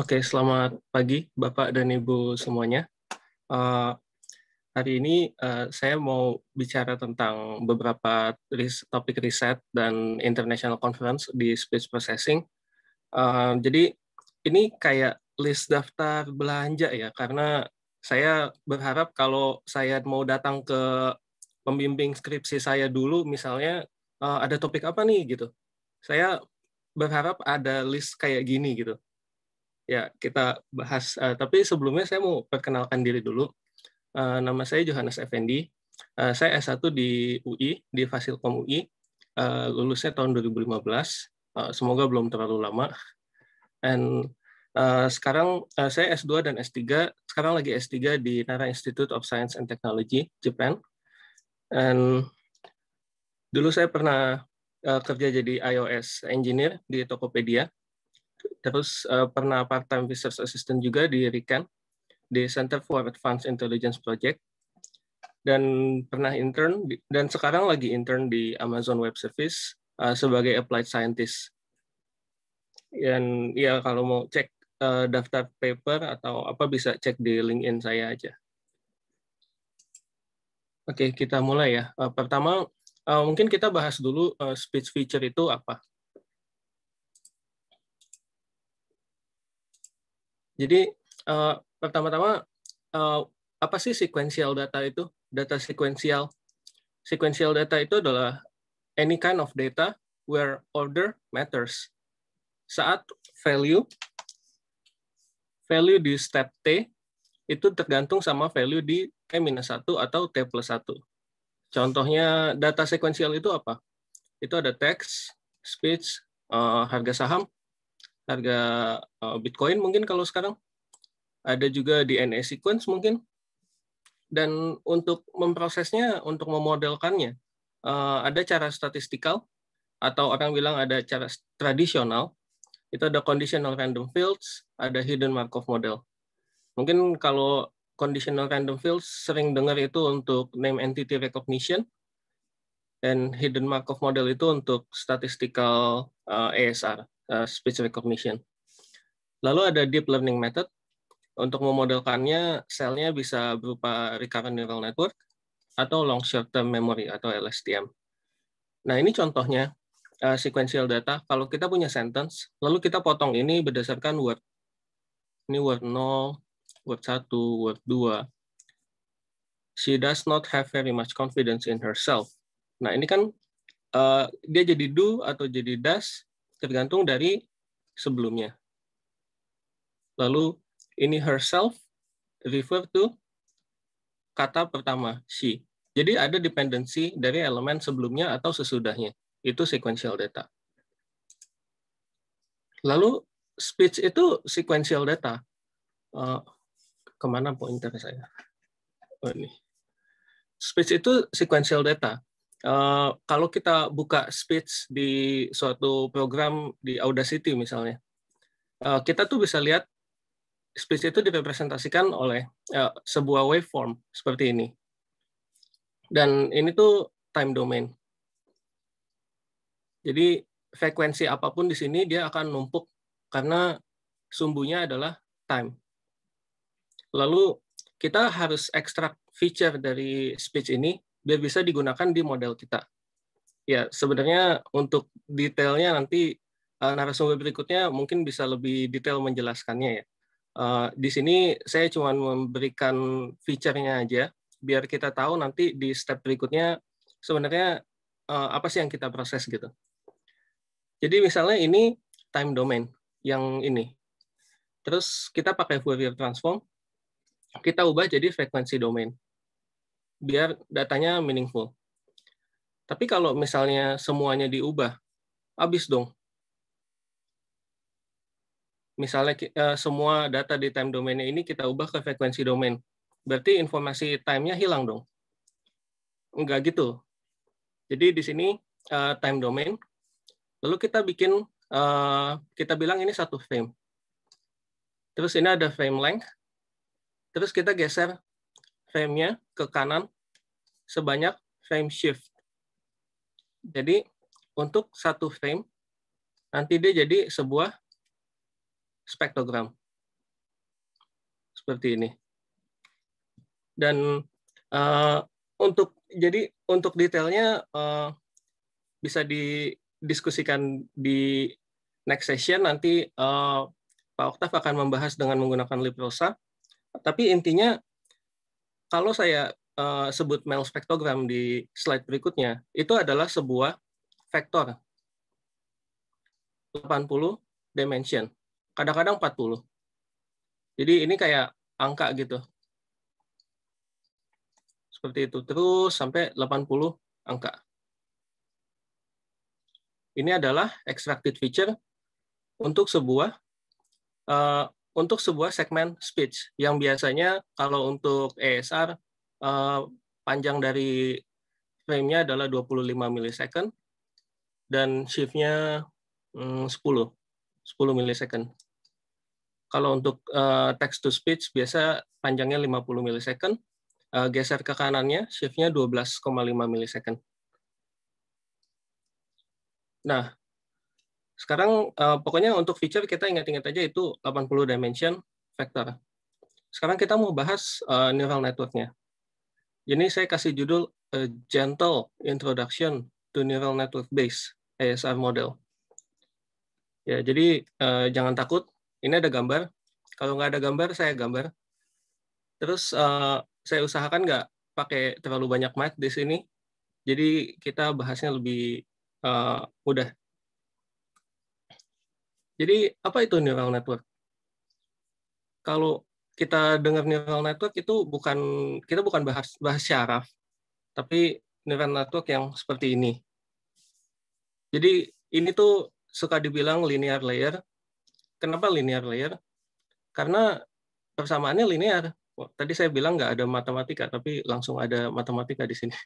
Oke, selamat pagi Bapak dan Ibu semuanya. Uh, hari ini uh, saya mau bicara tentang beberapa ris topik riset dan international conference di speech processing. Uh, jadi ini kayak list daftar belanja ya, karena saya berharap kalau saya mau datang ke pembimbing skripsi saya dulu, misalnya uh, ada topik apa nih gitu. Saya berharap ada list kayak gini gitu ya kita bahas. Uh, tapi sebelumnya saya mau perkenalkan diri dulu. Uh, nama saya Johannes Effendi. Uh, saya S1 di UI, di Fasilkom UI. Uh, lulusnya tahun 2015. Uh, semoga belum terlalu lama. And uh, sekarang uh, saya S2 dan S3. Sekarang lagi S3 di Nara Institute of Science and Technology, Japan. And dulu saya pernah uh, kerja jadi iOS engineer di Tokopedia terus uh, pernah part-time research assistant juga di Riken, di Center for Advanced Intelligence Project, dan pernah intern, di, dan sekarang lagi intern di Amazon Web Service uh, sebagai Applied Scientist. Dan ya kalau mau cek uh, daftar paper atau apa bisa cek di LinkedIn saya aja. Oke, kita mulai ya. Uh, pertama, uh, mungkin kita bahas dulu uh, speech feature itu apa. Jadi uh, pertama-tama uh, apa sih sequential data itu? Data sequential. Sequential data itu adalah any kind of data where order matters. Saat value value di step T itu tergantung sama value di t satu atau T plus satu. Contohnya data sequential itu apa? Itu ada teks, speech, uh, harga saham, harga uh, Bitcoin mungkin kalau sekarang. Ada juga DNA sequence mungkin. Dan untuk memprosesnya, untuk memodelkannya, uh, ada cara statistikal atau orang bilang ada cara tradisional. Itu ada conditional random fields, ada hidden Markov model. Mungkin kalau conditional random fields sering dengar itu untuk name entity recognition dan hidden Markov model itu untuk statistical uh, eh, ASR. Eh, specific speech recognition. Lalu ada deep learning method. Untuk memodelkannya, selnya bisa berupa recurrent neural network atau long short term memory atau LSTM. Nah, ini contohnya uh, sequential data. Kalau kita punya sentence, lalu kita potong ini berdasarkan word. Ini word 0, word 1, word 2. She does not have very much confidence in herself. Nah, ini kan uh, dia jadi do atau jadi does tergantung dari sebelumnya. Lalu ini herself refer to kata pertama she. Jadi ada dependensi dari elemen sebelumnya atau sesudahnya. Itu sequential data. Lalu speech itu sequential data. Uh, kemana pointer saya? Oh, ini. Speech itu sequential data. Eh, kalau kita buka speech di suatu program di Audacity misalnya, uh, kita tuh bisa lihat speech itu direpresentasikan oleh uh, sebuah waveform seperti ini. Dan ini tuh time domain. Jadi frekuensi apapun di sini dia akan numpuk karena sumbunya adalah time. Lalu kita harus ekstrak feature dari speech ini biar bisa digunakan di model kita. Ya, sebenarnya untuk detailnya nanti uh, narasumber berikutnya mungkin bisa lebih detail menjelaskannya ya. Uh, di sini saya cuma memberikan fiturnya aja, biar kita tahu nanti di step berikutnya sebenarnya uh, apa sih yang kita proses gitu. Jadi misalnya ini time domain yang ini. Terus kita pakai Fourier transform, kita ubah jadi frekuensi domain biar datanya meaningful. Tapi kalau misalnya semuanya diubah, habis dong. Misalnya eh, semua data di time domainnya ini kita ubah ke frekuensi domain. Berarti informasi time-nya hilang dong. Enggak gitu. Jadi di sini eh, time domain, lalu kita bikin, eh, kita bilang ini satu frame. Terus ini ada frame length, terus kita geser Frame-nya ke kanan sebanyak frame shift. Jadi untuk satu frame nanti dia jadi sebuah spektrogram. Seperti ini. Dan uh, untuk jadi untuk detailnya uh, bisa didiskusikan di next session nanti uh, Pak Oktav akan membahas dengan menggunakan Liprosa. Tapi intinya kalau saya uh, sebut male spektrogram di slide berikutnya, itu adalah sebuah vektor 80 dimension. Kadang-kadang 40. Jadi ini kayak angka gitu. Seperti itu. Terus sampai 80 angka. Ini adalah extracted feature untuk sebuah uh, untuk sebuah segmen speech yang biasanya kalau untuk ESR eh, panjang dari frame-nya adalah 25 milisecond dan shift-nya 10 hmm, 10 milisecond. Kalau untuk eh, text to speech biasa panjangnya 50 milisecond, eh, geser ke kanannya shift-nya 12,5 milisecond. Nah, sekarang uh, pokoknya untuk feature kita ingat-ingat aja itu 80 dimension vector. Sekarang kita mau bahas uh, neural networknya. Ini saya kasih judul A eh, Gentle Introduction to Neural Network Base ASR Model. Ya, jadi uh, jangan takut. Ini ada gambar. Kalau nggak ada gambar, saya gambar. Terus uh, saya usahakan nggak pakai terlalu banyak mat di sini. Jadi kita bahasnya lebih uh, mudah. Jadi apa itu neural network? Kalau kita dengar neural network itu bukan kita bukan bahas bahas syaraf, tapi neural network yang seperti ini. Jadi ini tuh suka dibilang linear layer. Kenapa linear layer? Karena persamaannya linear. Tadi saya bilang nggak ada matematika, tapi langsung ada matematika di sini.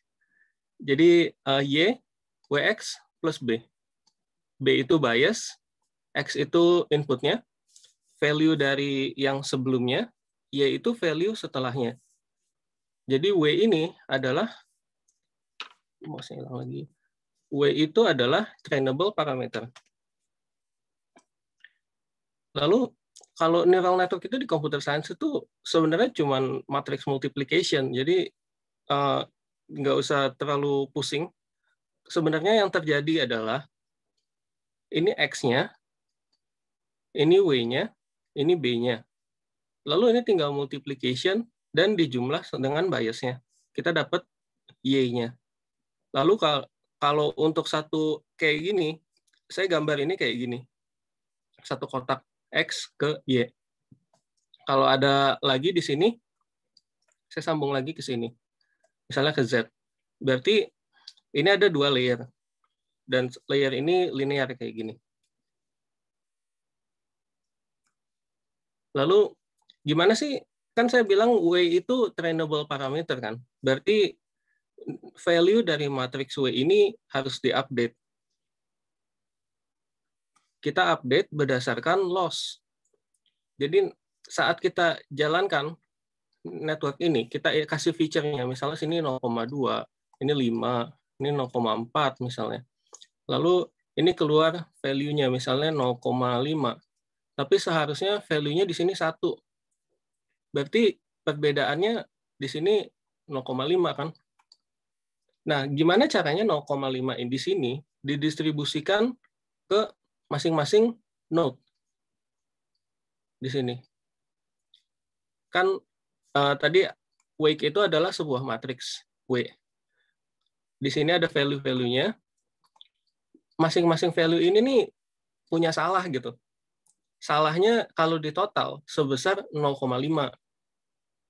Jadi eh, Y, WX plus B. B itu bias, X itu inputnya, value dari yang sebelumnya, yaitu value setelahnya. Jadi W ini adalah, mau saya ulang lagi, W itu adalah trainable parameter. Lalu kalau neural network itu di computer science itu sebenarnya cuma matrix multiplication. Jadi uh, nggak usah terlalu pusing. Sebenarnya yang terjadi adalah ini X-nya, ini W-nya, ini B-nya. Lalu ini tinggal multiplication dan dijumlah dengan biasnya. Kita dapat Y-nya. Lalu kalau untuk satu kayak gini, saya gambar ini kayak gini. Satu kotak X ke Y. Kalau ada lagi di sini, saya sambung lagi ke sini. Misalnya ke Z. Berarti ini ada dua layer. Dan layer ini linear kayak gini. Lalu gimana sih? Kan saya bilang W itu trainable parameter kan. Berarti value dari matriks W ini harus diupdate. Kita update berdasarkan loss. Jadi saat kita jalankan network ini, kita kasih fiturnya, misalnya sini 0,2, ini 5, ini 0,4 misalnya. Lalu ini keluar value-nya misalnya 0,5. Tapi seharusnya value-nya di sini satu. Berarti perbedaannya di sini 0,5 kan? Nah, gimana caranya 0,5 di sini didistribusikan ke masing-masing node di sini? Kan uh, tadi wake itu adalah sebuah matriks W. Di sini ada value-value-nya. Masing-masing value ini nih punya salah gitu salahnya kalau di total sebesar 0,5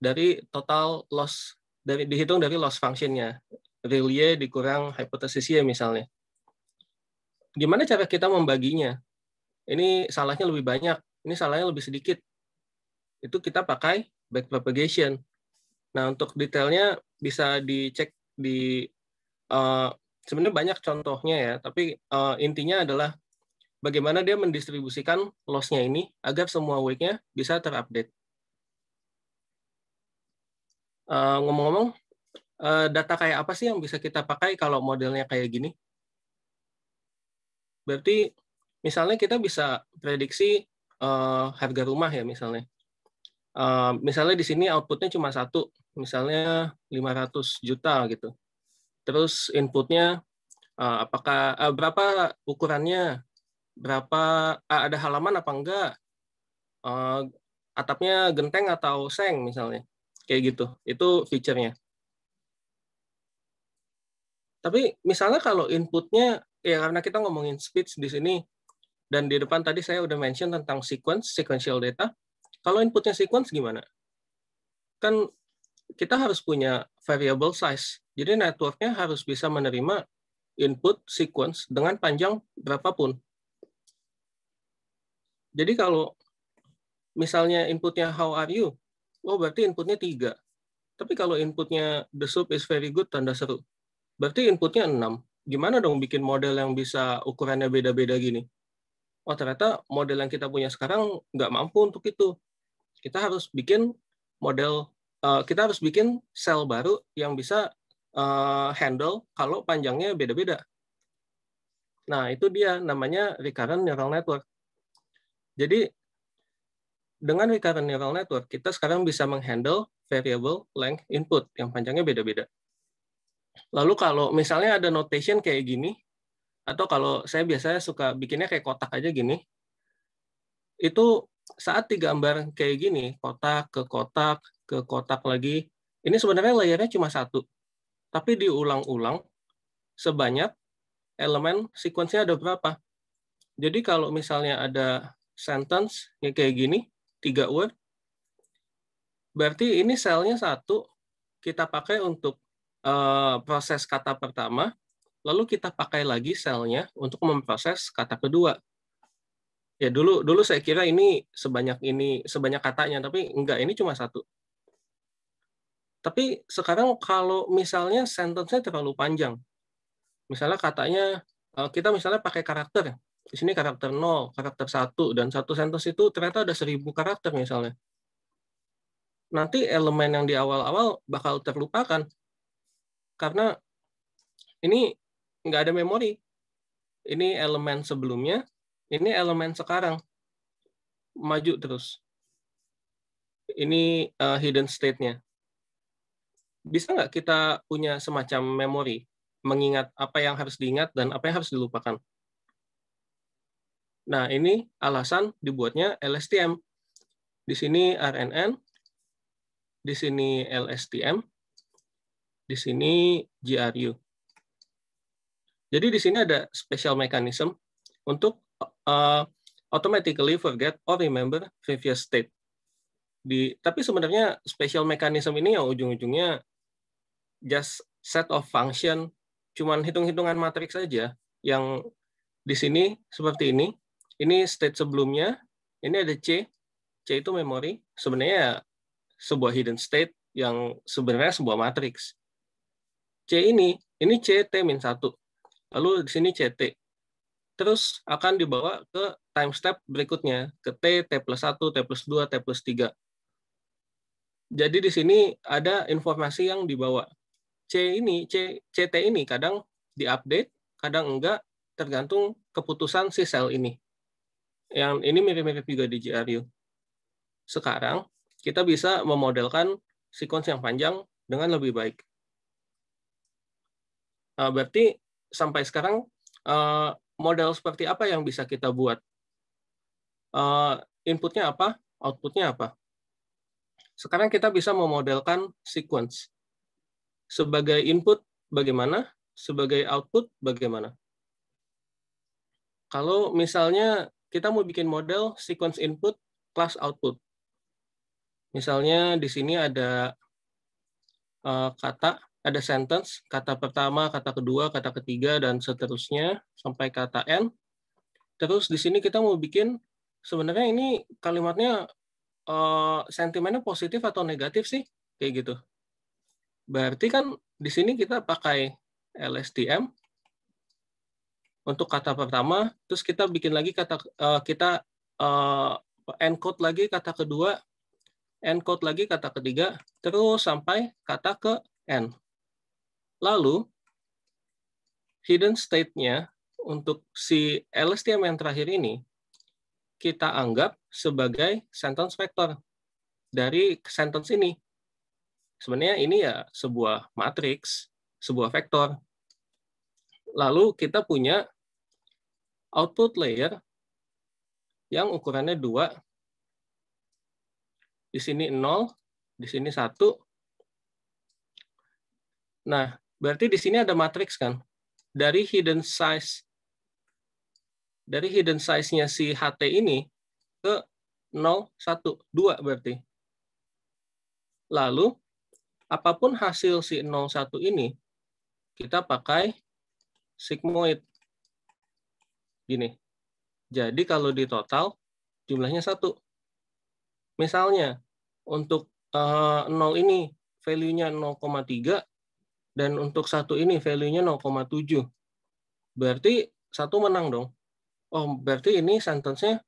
dari total loss dari dihitung dari loss functionnya Rayleigh dikurang hipotesisnya misalnya. Gimana cara kita membaginya? Ini salahnya lebih banyak, ini salahnya lebih sedikit. Itu kita pakai backpropagation. Nah, untuk detailnya bisa dicek di uh, sebenarnya banyak contohnya ya, tapi uh, intinya adalah bagaimana dia mendistribusikan loss-nya ini agar semua week nya bisa terupdate. Uh, ngomong-ngomong, uh, data kayak apa sih yang bisa kita pakai kalau modelnya kayak gini? Berarti misalnya kita bisa prediksi uh, harga rumah ya misalnya. Uh, misalnya di sini outputnya cuma satu, misalnya 500 juta gitu. Terus inputnya uh, apakah uh, berapa ukurannya, berapa eh, ada halaman apa enggak uh, atapnya genteng atau seng misalnya kayak gitu itu fiturnya tapi misalnya kalau inputnya ya karena kita ngomongin speech di sini dan di depan tadi saya udah mention tentang sequence sequential data kalau inputnya sequence gimana kan kita harus punya variable size jadi networknya harus bisa menerima input sequence dengan panjang berapapun jadi kalau misalnya inputnya how are you, oh berarti inputnya tiga. Tapi kalau inputnya the soup is very good tanda seru, berarti inputnya enam. Gimana dong bikin model yang bisa ukurannya beda-beda gini? Oh ternyata model yang kita punya sekarang nggak mampu untuk itu. Kita harus bikin model, uh, kita harus bikin sel baru yang bisa uh, handle kalau panjangnya beda-beda. Nah, itu dia namanya recurrent neural network. Jadi dengan recurrent neural network, kita sekarang bisa menghandle variable length input yang panjangnya beda-beda. Lalu kalau misalnya ada notation kayak gini, atau kalau saya biasanya suka bikinnya kayak kotak aja gini, itu saat digambar kayak gini, kotak ke kotak, ke kotak lagi, ini sebenarnya layarnya cuma satu. Tapi diulang-ulang sebanyak elemen sequence-nya ada berapa. Jadi kalau misalnya ada sentence ya kayak gini, tiga word. Berarti ini selnya satu kita pakai untuk uh, proses kata pertama, lalu kita pakai lagi selnya untuk memproses kata kedua. Ya dulu dulu saya kira ini sebanyak ini sebanyak katanya, tapi enggak ini cuma satu. Tapi sekarang kalau misalnya sentence-nya terlalu panjang, misalnya katanya eh, kita misalnya pakai karakter ya di sini karakter 0, karakter 1, dan satu sentence itu ternyata ada 1000 karakter misalnya. Nanti elemen yang di awal-awal bakal terlupakan. Karena ini nggak ada memori. Ini elemen sebelumnya, ini elemen sekarang. Maju terus. Ini uh, hidden state-nya. Bisa nggak kita punya semacam memori? Mengingat apa yang harus diingat dan apa yang harus dilupakan? Nah, ini alasan dibuatnya LSTM. Di sini RNN, di sini LSTM, di sini GRU. Jadi di sini ada special mechanism untuk uh, automatically forget or remember previous state. Di, tapi sebenarnya special mechanism ini yang ujung-ujungnya just set of function, cuman hitung-hitungan matriks saja yang di sini seperti ini, ini state sebelumnya. Ini ada C. C itu memori. Sebenarnya sebuah hidden state yang sebenarnya sebuah matrix. C ini, ini C T min 1. Lalu di sini CT. Terus akan dibawa ke time step berikutnya, ke T, T plus 1, T plus 2, T plus 3. Jadi di sini ada informasi yang dibawa. C ini, C, CT ini kadang diupdate, kadang enggak, tergantung keputusan si sel ini yang ini mirip-mirip juga di GRU. Sekarang kita bisa memodelkan sequence yang panjang dengan lebih baik. Eh, berarti sampai sekarang eh, model seperti apa yang bisa kita buat? Eh, inputnya apa? Outputnya apa? Sekarang kita bisa memodelkan sequence. Sebagai input bagaimana? Sebagai output bagaimana? Kalau misalnya kita mau bikin model sequence input plus output. Misalnya di sini ada uh, kata, ada sentence, kata pertama, kata kedua, kata ketiga, dan seterusnya sampai kata n. Terus di sini kita mau bikin, sebenarnya ini kalimatnya uh, sentimennya positif atau negatif sih? Kayak gitu. Berarti kan di sini kita pakai LSTM, untuk kata pertama, terus kita bikin lagi kata uh, kita uh, encode lagi kata kedua, encode lagi kata ketiga, terus sampai kata ke n. Lalu hidden state-nya untuk si LSTM yang terakhir ini kita anggap sebagai sentence vector dari sentence ini. Sebenarnya ini ya sebuah matriks, sebuah vektor. Lalu kita punya output layer yang ukurannya dua, di sini nol, di sini satu. Nah, berarti di sini ada matriks kan? Dari hidden size dari hidden size-nya si HT ini ke nol satu dua berarti. Lalu, apapun hasil si nol satu ini, kita pakai sigmoid. Gini, jadi kalau di total jumlahnya satu. Misalnya untuk uh, eh, 0 ini value-nya 0,3 dan untuk satu ini value-nya 0,7. Berarti satu menang dong. Oh, berarti ini sentence-nya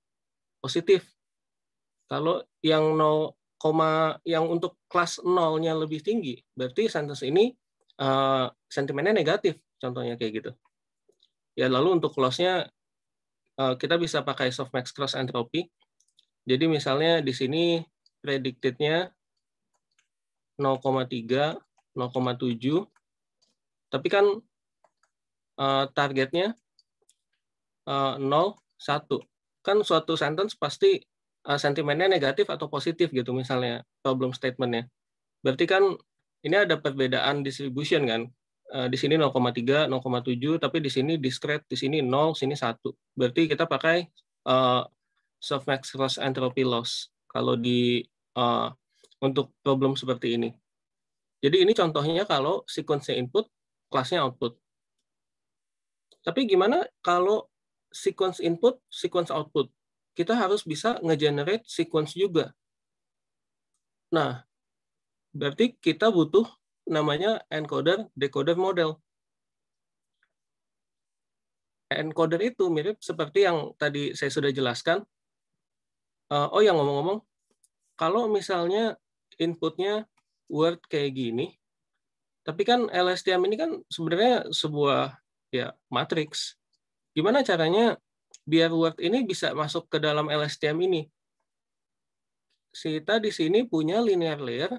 positif. Kalau yang 0, yang untuk kelas 0-nya lebih tinggi, berarti sentence ini uh, sentimennya negatif, contohnya kayak gitu. Ya lalu untuk loss-nya Eh, kita bisa pakai softmax cross entropy. Jadi misalnya di sini predicted-nya 0,3, 0,7, tapi kan eh, targetnya 0, eh, Kan suatu sentence pasti sentimennya negatif atau positif gitu misalnya problem statementnya. Berarti kan ini ada perbedaan distribution kan. Eh, di sini 0,3, 0,7, tapi di sini diskret di sini 0, sini 1. Berarti kita pakai uh, eh, softmax cross entropy loss kalau di uh, untuk problem seperti ini. Jadi ini contohnya kalau sequence input, kelasnya output. Tapi gimana kalau sequence input, sequence output? Kita harus bisa nge-generate sequence juga. Nah, berarti kita butuh namanya encoder decoder model. Encoder itu mirip seperti yang tadi saya sudah jelaskan. Eh, oh ya ngomong-ngomong, kalau misalnya inputnya word kayak gini, tapi kan LSTM ini kan sebenarnya sebuah ya matrix Gimana caranya biar word ini bisa masuk ke dalam LSTM ini? Sita di sini punya linear layer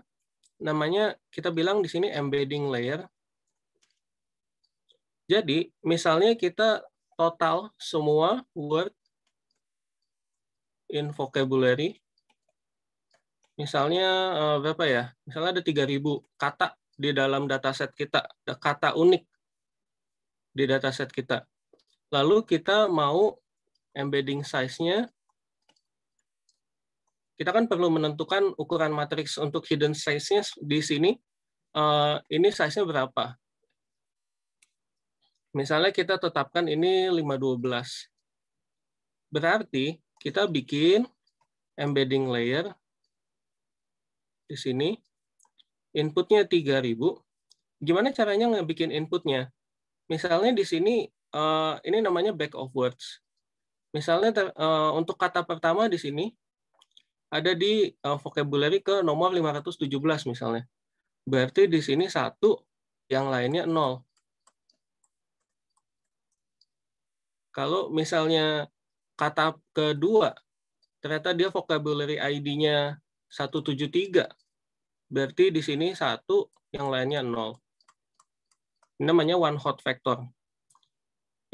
namanya kita bilang di sini embedding layer. Jadi, misalnya kita total semua word in vocabulary. Misalnya eh, berapa ya? Misalnya ada 3000 kata di dalam dataset kita, kata unik di dataset kita. Lalu kita mau embedding size-nya kita kan perlu menentukan ukuran matriks untuk hidden size-nya di sini. Uh, ini size-nya berapa? Misalnya kita tetapkan ini 512. Berarti kita bikin embedding layer di sini. Inputnya 3000. Gimana caranya ngebikin inputnya? Misalnya di sini uh, ini namanya back of words. Misalnya uh, untuk kata pertama di sini ada di uh, vocabulary ke nomor 517 misalnya. Berarti di sini satu, yang lainnya nol. Kalau misalnya kata kedua, ternyata dia vocabulary ID-nya 173. Berarti di sini satu, yang lainnya nol. namanya one hot factor.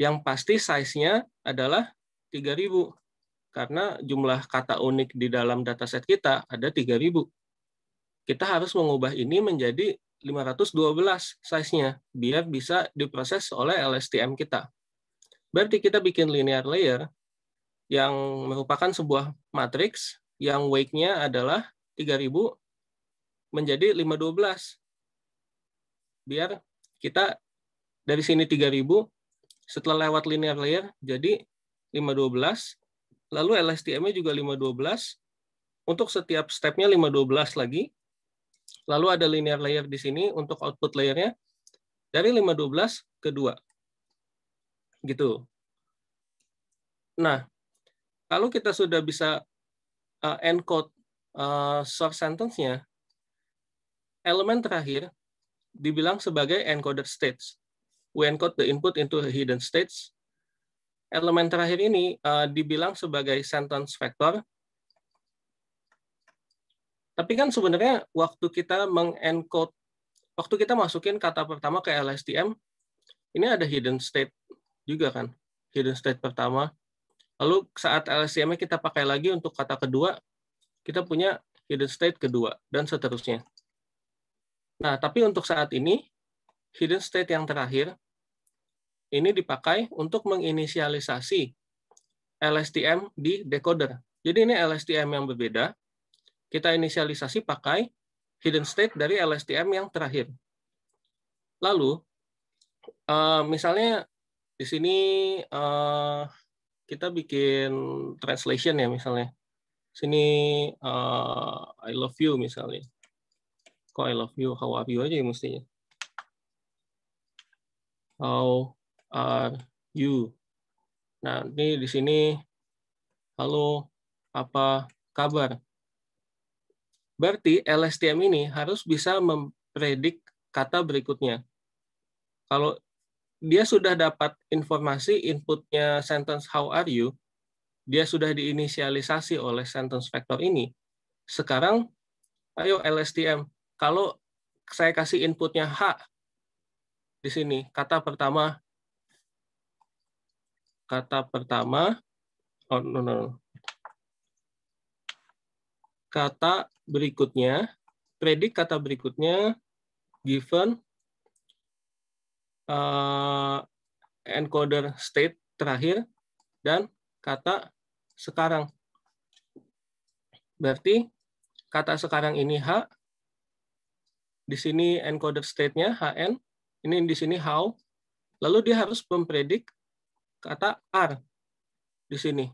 Yang pasti size-nya adalah 3000 karena jumlah kata unik di dalam dataset kita ada 3000. Kita harus mengubah ini menjadi 512 size-nya biar bisa diproses oleh LSTM kita. Berarti kita bikin linear layer yang merupakan sebuah matriks yang weight-nya adalah 3000 menjadi 512. Biar kita dari sini 3000 setelah lewat linear layer jadi 512 Lalu LSTM-nya juga 512. Untuk setiap step-nya 512 lagi. Lalu ada linear layer di sini untuk output layernya dari 512 ke 2. Gitu. Nah, kalau kita sudah bisa uh, encode uh, eh, source sentence-nya, elemen terakhir dibilang sebagai encoder states. We encode the input into a hidden states elemen terakhir ini uh, dibilang sebagai sentence vector. Tapi kan sebenarnya waktu kita mengencode, waktu kita masukin kata pertama ke LSTM, ini ada hidden state juga kan, hidden state pertama. Lalu saat LSTM-nya kita pakai lagi untuk kata kedua, kita punya hidden state kedua, dan seterusnya. Nah, tapi untuk saat ini, hidden state yang terakhir ini dipakai untuk menginisialisasi LSTM di decoder. Jadi ini LSTM yang berbeda. Kita inisialisasi pakai hidden state dari LSTM yang terakhir. Lalu, eh, misalnya di sini eh, kita bikin translation ya misalnya. Sini eh, I love you misalnya. Kok I love you, how are you aja ya mestinya. How are uh, you? Nah, ini di sini halo apa kabar? Berarti LSTM ini harus bisa mempredik kata berikutnya. Kalau dia sudah dapat informasi inputnya sentence how are you, dia sudah diinisialisasi oleh sentence vector ini. Sekarang, ayo LSTM, kalau saya kasih inputnya H di sini, kata pertama kata pertama oh no no, kata berikutnya predik kata berikutnya given uh, encoder state terakhir dan kata sekarang. Berarti kata sekarang ini H, di sini encoder state-nya HN, ini di sini how, lalu dia harus mempredik kata R di sini.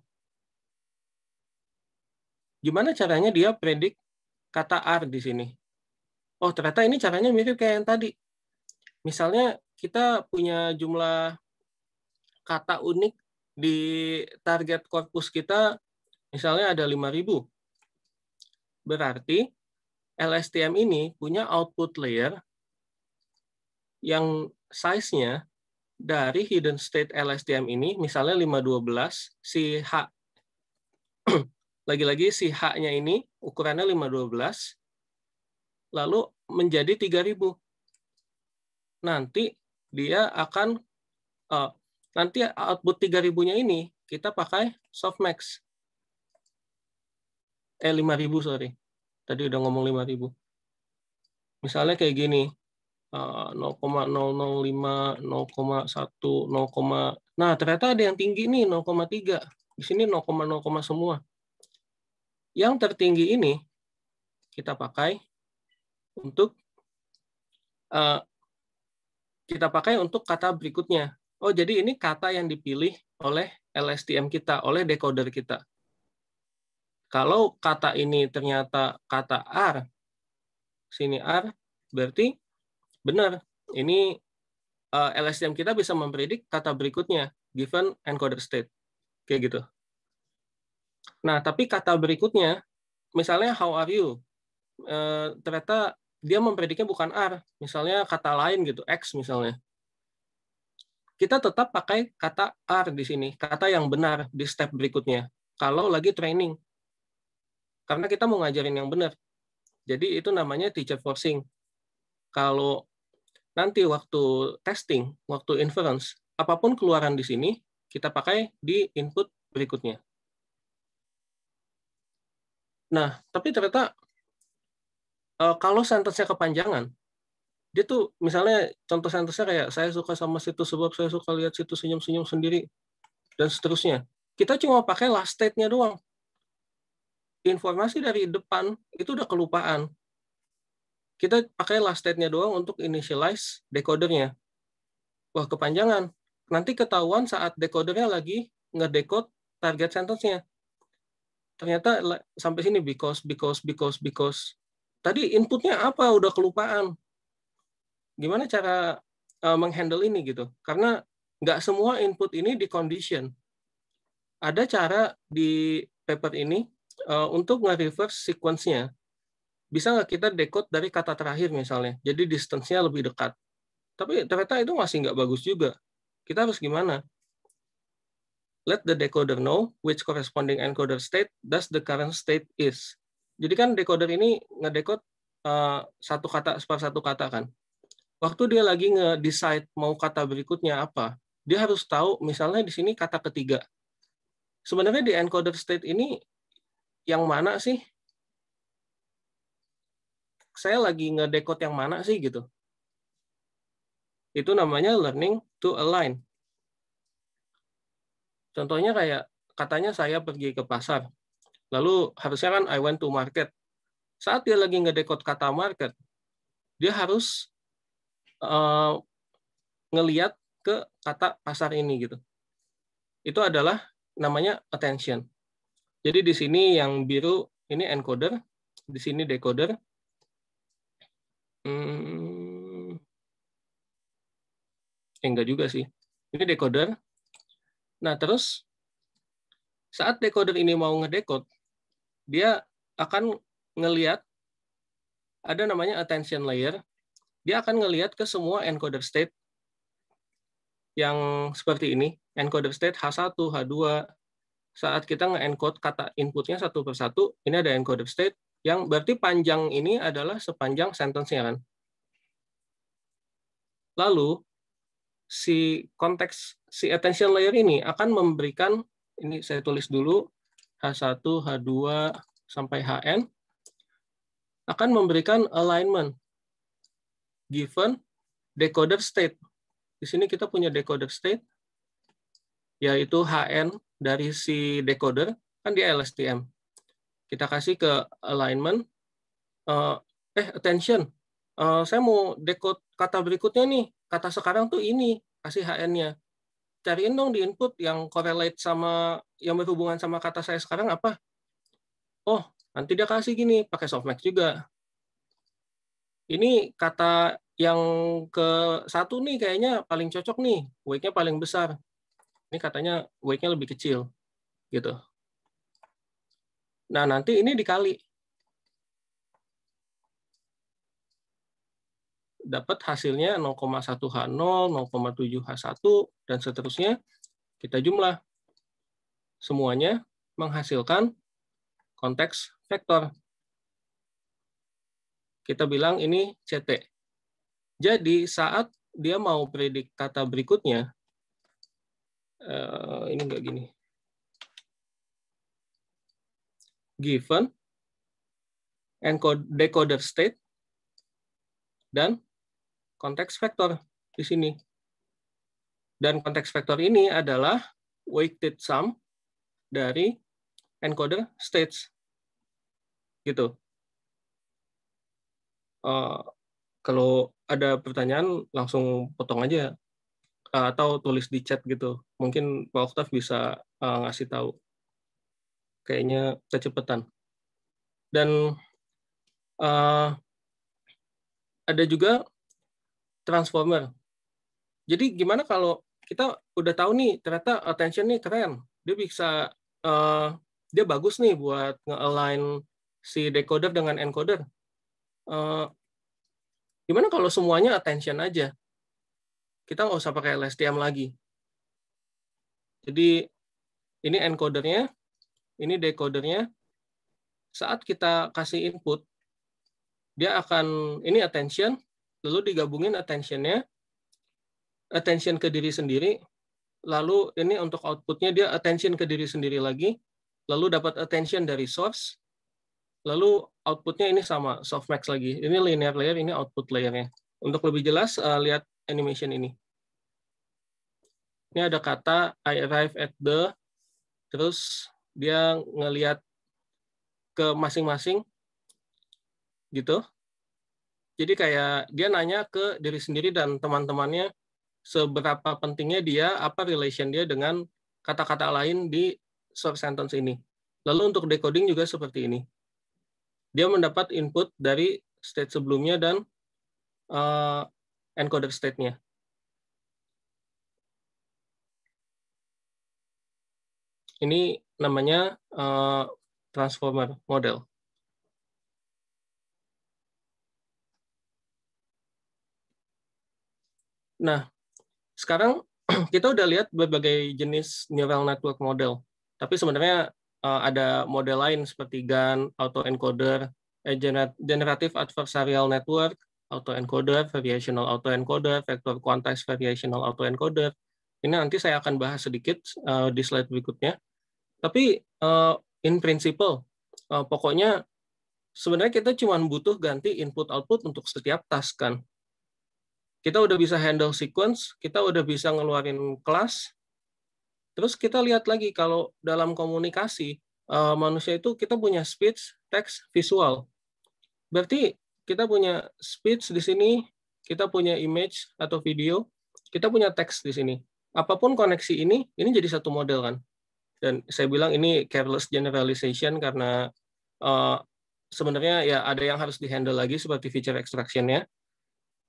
Gimana caranya dia predik kata R di sini? Oh, ternyata ini caranya mirip kayak yang tadi. Misalnya kita punya jumlah kata unik di target korpus kita misalnya ada 5000. Berarti LSTM ini punya output layer yang size-nya dari hidden state LSTM ini, misalnya 512, si H, lagi-lagi si H-nya ini ukurannya 512, lalu menjadi 3000. Nanti dia akan, uh, nanti output 3000-nya ini kita pakai softmax. Eh, 5000, sorry. Tadi udah ngomong 5000. Misalnya kayak gini, 0,005, 0,1, 0, nah ternyata ada yang tinggi nih 0,3. Di sini 0,0 semua. Yang tertinggi ini kita pakai untuk uh, kita pakai untuk kata berikutnya. Oh, jadi ini kata yang dipilih oleh LSTM kita, oleh decoder kita. Kalau kata ini ternyata kata R, sini R, berarti Benar, ini uh, eh, LSTM kita bisa mempredik kata berikutnya, given encoder state. Kayak gitu. Nah, tapi kata berikutnya, misalnya how are you, uh, ternyata dia memprediknya bukan r misalnya kata lain gitu, x misalnya. Kita tetap pakai kata r di sini, kata yang benar di step berikutnya. Kalau lagi training, karena kita mau ngajarin yang benar. Jadi itu namanya teacher forcing. Kalau nanti waktu testing, waktu inference, apapun keluaran di sini, kita pakai di input berikutnya. Nah, tapi ternyata eh, kalau sentence nya kepanjangan, dia tuh misalnya contoh sentence nya kayak saya suka sama situ sebab saya suka lihat situ senyum-senyum sendiri dan seterusnya. Kita cuma pakai last state-nya doang. Informasi dari depan itu udah kelupaan kita pakai last state-nya doang untuk initialize decodernya. Wah, kepanjangan. Nanti ketahuan saat decodernya lagi ngedekod target sentence-nya. Ternyata sampai sini because, because, because, because. Tadi inputnya apa? Udah kelupaan. Gimana cara uh, menghandle ini gitu? Karena nggak semua input ini di condition. Ada cara di paper ini uh, untuk nge-reverse sequence-nya bisa nggak kita dekod dari kata terakhir misalnya. Jadi distance-nya lebih dekat. Tapi ternyata itu masih nggak bagus juga. Kita harus gimana? Let the decoder know which corresponding encoder state does the current state is. Jadi kan decoder ini ngedekod uh, eh, satu kata per satu kata kan. Waktu dia lagi nge-decide mau kata berikutnya apa, dia harus tahu misalnya di sini kata ketiga. Sebenarnya di encoder state ini yang mana sih saya lagi ngedekot yang mana sih gitu. Itu namanya learning to align. Contohnya kayak katanya saya pergi ke pasar. Lalu harusnya kan I went to market. Saat dia lagi ngedekot kata market, dia harus uh, ngeliat ke kata pasar ini gitu. Itu adalah namanya attention. Jadi di sini yang biru ini encoder, di sini decoder, Hmm. Eh, enggak juga sih. Ini decoder. Nah, terus saat decoder ini mau ngedekod, dia akan ngeliat ada namanya attention layer. Dia akan ngeliat ke semua encoder state yang seperti ini. Encoder state H1, H2. Saat kita nge-encode kata inputnya satu persatu, ini ada encoder state, yang berarti panjang ini adalah sepanjang sentence-nya kan. Lalu si konteks si attention layer ini akan memberikan ini saya tulis dulu H1, H2 sampai HN akan memberikan alignment given decoder state. Di sini kita punya decoder state yaitu HN dari si decoder kan di LSTM. Kita kasih ke alignment. Uh, eh, attention. Uh, saya mau decode kata berikutnya nih. Kata sekarang tuh ini. Kasih HN-nya. Cariin dong di input yang correlate sama, yang berhubungan sama kata saya sekarang apa. Oh, nanti dia kasih gini. Pakai softmax juga. Ini kata yang ke satu nih kayaknya paling cocok nih. weight nya paling besar. Ini katanya weight nya lebih kecil. Gitu. Nah, nanti ini dikali. Dapat hasilnya 0,1H0, 0,7H1, dan seterusnya. Kita jumlah. Semuanya menghasilkan konteks vektor. Kita bilang ini CT. Jadi saat dia mau predik kata berikutnya, eh, ini enggak gini, given, encode, decoder state, dan context vector di sini. Dan context vector ini adalah weighted sum dari encoder states. Gitu. Uh, kalau ada pertanyaan langsung potong aja eh, atau tulis di chat gitu. Mungkin Pak Oktav bisa uh, ngasih tahu kayaknya kecepatan. Dan uh, ada juga transformer. Jadi gimana kalau kita udah tahu nih ternyata attention nih keren, dia bisa uh, dia bagus nih buat nge-align si decoder dengan encoder. Uh, gimana kalau semuanya attention aja? Kita nggak usah pakai LSTM lagi. Jadi ini encodernya, ini decodernya saat kita kasih input dia akan ini attention lalu digabungin attentionnya attention ke diri sendiri lalu ini untuk outputnya dia attention ke diri sendiri lagi lalu dapat attention dari source lalu outputnya ini sama softmax lagi ini linear layer ini output layernya untuk lebih jelas eh, lihat animation ini ini ada kata I arrive at the terus dia ngelihat ke masing-masing gitu. Jadi kayak dia nanya ke diri sendiri dan teman-temannya seberapa pentingnya dia apa relation dia dengan kata-kata lain di short sentence ini. Lalu untuk decoding juga seperti ini. Dia mendapat input dari state sebelumnya dan uh, encoder state-nya. Ini namanya uh, transformer model. Nah, sekarang kita udah lihat berbagai jenis neural network model. Tapi sebenarnya uh, ada model lain seperti GAN, autoencoder, eh, generative adversarial network, autoencoder, variational autoencoder, vector quantized variational autoencoder. Ini nanti saya akan bahas sedikit uh, di slide berikutnya. Tapi uh, in principle, uh, pokoknya sebenarnya kita cuma butuh ganti input output untuk setiap task kan. Kita udah bisa handle sequence, kita udah bisa ngeluarin kelas. Terus kita lihat lagi kalau dalam komunikasi uh, manusia itu kita punya speech, text, visual. Berarti kita punya speech di sini, kita punya image atau video, kita punya teks di sini. Apapun koneksi ini, ini jadi satu model kan. Dan saya bilang ini careless generalization karena uh, sebenarnya ya ada yang harus dihandle lagi seperti feature extraction-nya.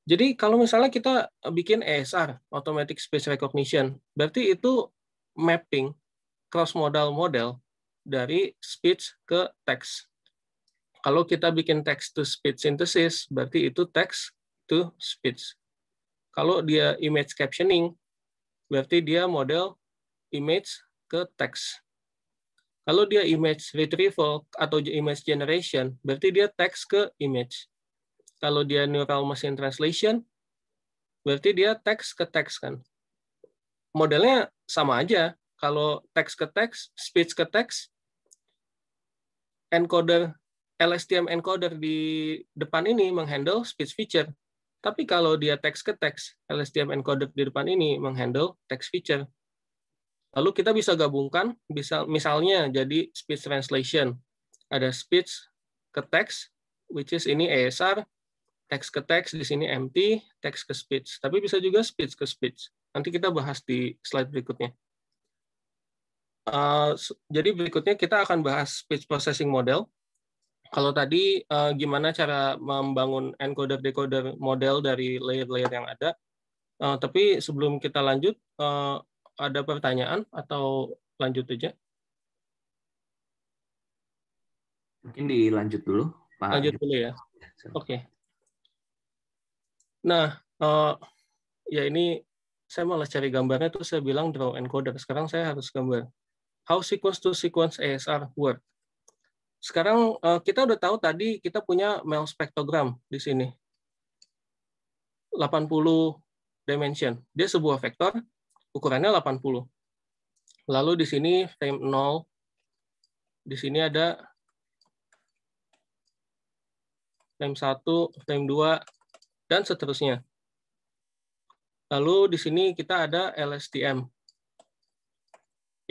Jadi kalau misalnya kita bikin ESR, Automatic Space Recognition, berarti itu mapping cross-modal model dari speech ke text. Kalau kita bikin text-to-speech synthesis, berarti itu text-to-speech. Kalau dia image captioning, berarti dia model image ke teks. Kalau dia image retrieval atau image generation, berarti dia teks ke image. Kalau dia neural machine translation, berarti dia teks ke teks kan. Modelnya sama aja. Kalau teks ke teks, speech ke teks, encoder LSTM encoder di depan ini menghandle speech feature. Tapi kalau dia text ke text, LSTM encoder di depan ini menghandle text feature. Lalu kita bisa gabungkan, bisa misalnya jadi speech translation. Ada speech ke teks which is ini ESR, teks ke teks di sini MT, teks ke speech. Tapi bisa juga speech ke speech. Nanti kita bahas di slide berikutnya. Uh, jadi berikutnya kita akan bahas speech processing model. Kalau tadi uh, gimana cara membangun encoder-decoder model dari layer-layer yang ada, Uh, tapi sebelum kita lanjut, uh, ada pertanyaan atau lanjut aja? Mungkin dilanjut dulu, Pak. Lanjut dulu ya. ya Oke. Okay. Nah, uh, ya ini saya malah cari gambarnya tuh. saya bilang draw encoder. Sekarang saya harus gambar. How sequence to sequence ASR work. Sekarang uh, kita udah tahu tadi kita punya mel spektrogram di sini. 80 dimension. Dia sebuah vektor ukurannya 80. Lalu di sini frame 0, di sini ada frame 1, frame 2, dan seterusnya. Lalu di sini kita ada LSTM.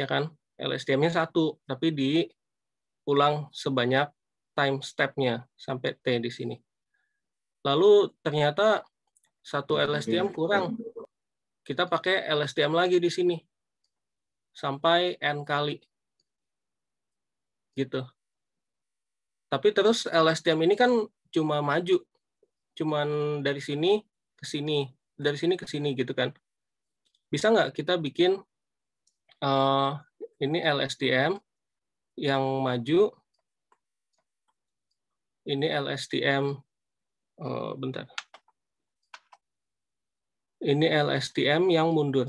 Ya kan? LSTM-nya satu, tapi diulang sebanyak time step-nya sampai T di sini. Lalu ternyata satu LSTM kurang kita pakai LSTM lagi di sini sampai n kali gitu. Tapi terus LSTM ini kan cuma maju, cuman dari sini ke sini, dari sini ke sini gitu kan. Bisa nggak kita bikin uh, ini LSTM yang maju, ini LSTM uh, eh, bentar ini LSTM yang mundur.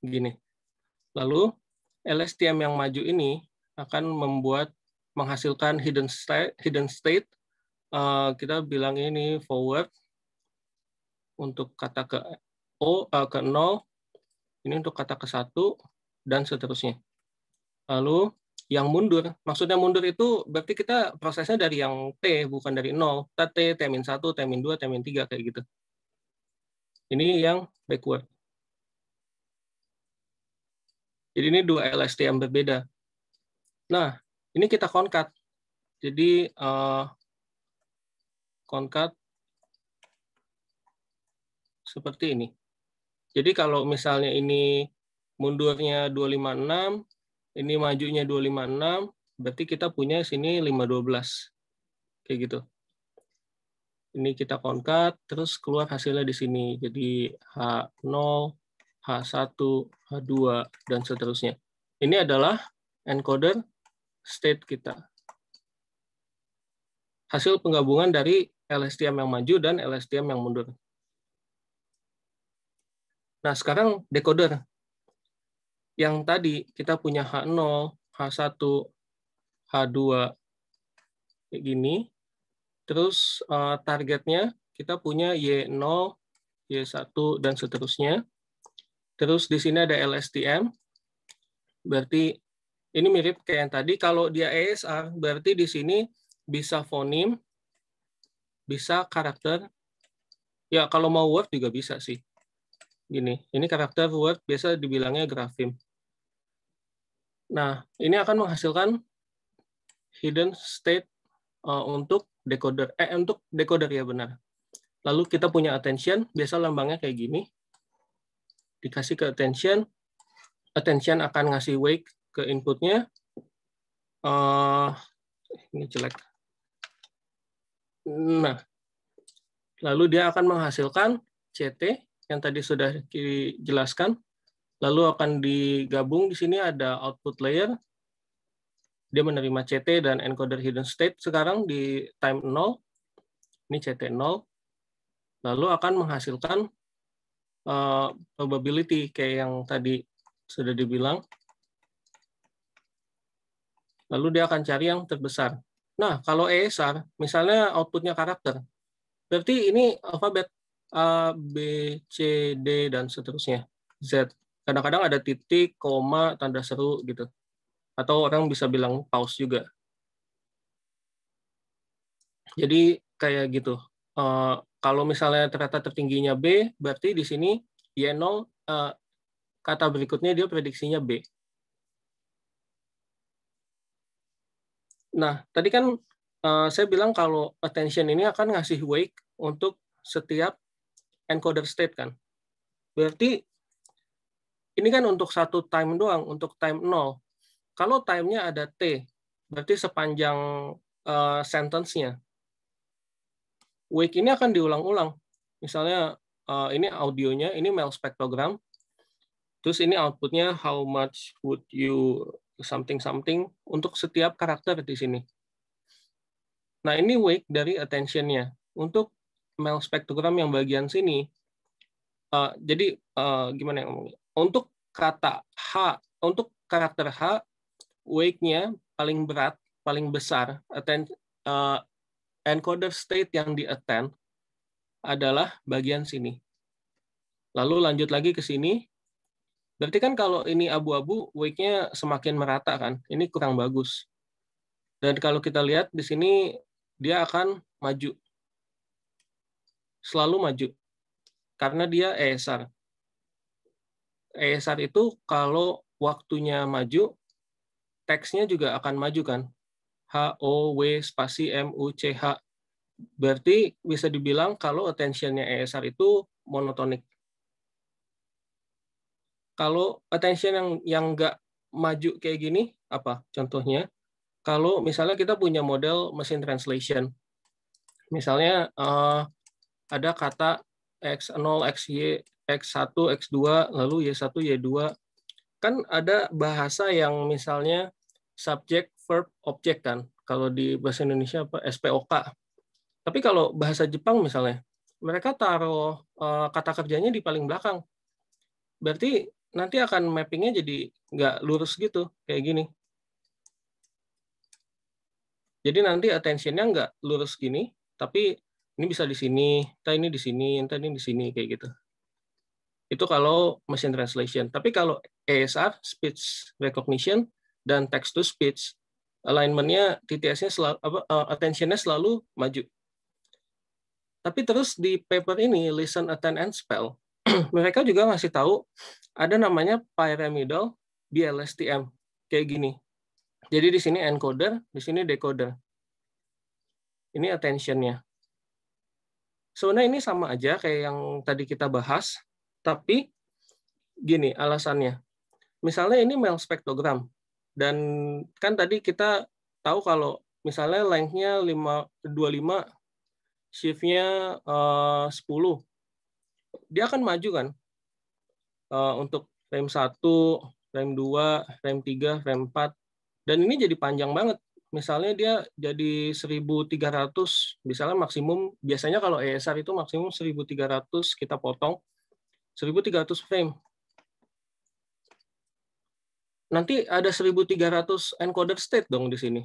Gini. Lalu LSTM yang maju ini akan membuat menghasilkan hidden state, hidden state uh, kita bilang ini forward untuk kata ke o uh, ke 0 ini untuk kata ke 1 dan seterusnya. Lalu yang mundur. Maksudnya mundur itu berarti kita prosesnya dari yang T, bukan dari 0. t T, T-1, T-2, T-3, kayak gitu. Ini yang backward. Jadi ini dua lst yang berbeda. Nah, ini kita concat. Jadi uh, concat seperti ini. Jadi kalau misalnya ini mundurnya 256, ini majunya 256, berarti kita punya sini 512. Kayak gitu. Ini kita konkat, terus keluar hasilnya di sini. Jadi H0, H1, H2, dan seterusnya. Ini adalah encoder state kita. Hasil penggabungan dari LSTM yang maju dan LSTM yang mundur. Nah, sekarang decoder yang tadi kita punya H0, H1, H2 kayak gini. Terus eh, targetnya kita punya Y0, Y1 dan seterusnya. Terus di sini ada LSTM. Berarti ini mirip kayak yang tadi kalau dia ASR, e berarti di sini bisa fonim, bisa karakter. Ya kalau mau word juga bisa sih. Gini, ini karakter word biasa dibilangnya grafim. Nah, ini akan menghasilkan hidden state uh, untuk decoder eh untuk decoder ya benar. Lalu kita punya attention, biasa lambangnya kayak gini. Dikasih ke attention, attention akan ngasih wake ke inputnya. Uh, ini jelek. Nah, lalu dia akan menghasilkan CT yang tadi sudah dijelaskan Lalu akan digabung di sini ada output layer. Dia menerima CT dan encoder hidden state sekarang di time 0. Ini CT 0. Lalu akan menghasilkan uh, probability kayak yang tadi sudah dibilang. Lalu dia akan cari yang terbesar. Nah, kalau ESR, misalnya outputnya karakter, berarti ini alfabet A, B, C, D, dan seterusnya. Z kadang-kadang ada titik, koma, tanda seru gitu. Atau orang bisa bilang pause juga. Jadi kayak gitu. Uh, kalau misalnya ternyata tertingginya B, berarti di sini Y0 uh, eh, kata berikutnya dia prediksinya B. Nah, tadi kan uh, saya bilang kalau attention ini akan ngasih wake untuk setiap encoder state kan. Berarti ini kan untuk satu time doang, untuk time 0. Kalau time-nya ada T, berarti sepanjang uh, sentence-nya. Wake ini akan diulang-ulang. Misalnya uh, ini audionya, ini mail spectrogram, terus ini outputnya how much would you something something untuk setiap karakter di sini. Nah ini wake dari attentionnya untuk mail spectrogram yang bagian sini. Uh, jadi uh, gimana yang ngomongnya? Untuk kata H, untuk karakter H, wake-nya paling berat, paling besar, attend, uh, eh, encoder state yang di attend adalah bagian sini. Lalu lanjut lagi ke sini. Berarti kan kalau ini abu-abu, wake-nya semakin merata kan. Ini kurang bagus. Dan kalau kita lihat di sini, dia akan maju. Selalu maju. Karena dia ESR. Eh, ESR eh, itu kalau waktunya maju, teksnya juga akan maju kan? H, O, W, spasi, M, U, C, H. Berarti bisa dibilang kalau attentionnya ESR itu monotonik. Kalau attention yang yang nggak maju kayak gini, apa contohnya? Kalau misalnya kita punya model mesin translation. Misalnya uh, ada kata X0, XY, X1, X2, lalu Y1, Y2. Kan ada bahasa yang misalnya subjek, verb, objek kan. Kalau di bahasa Indonesia apa SPOK. Tapi kalau bahasa Jepang misalnya, mereka taruh eh, kata kerjanya di paling belakang. Berarti nanti akan mappingnya jadi nggak lurus gitu, kayak gini. Jadi nanti attentionnya nggak lurus gini, tapi ini bisa di sini, entah ini di sini, entah ini di sini, kayak gitu. Itu kalau mesin translation. Tapi kalau ASR, speech recognition, dan text to speech, alignmentnya TTS-nya selalu apa eh, attention selalu maju. Tapi terus di paper ini listen, attend, and spell, mereka juga masih tahu ada namanya pyramidal BLSTM kayak gini. Jadi di sini encoder, di sini decoder. Ini attentionnya. nya Sebenarnya ini sama aja kayak yang tadi kita bahas, tapi gini alasannya. Misalnya ini mel spektrogram dan kan tadi kita tahu kalau misalnya lengthnya 5, 25, shiftnya eh, uh, 10. Dia akan maju kan uh, untuk rem 1, rem 2, rem 3, rem 4. Dan ini jadi panjang banget. Misalnya dia jadi 1300, misalnya maksimum, biasanya kalau ESR itu maksimum 1300 kita potong, 1300 frame. Nanti ada 1300 encoder state dong di sini.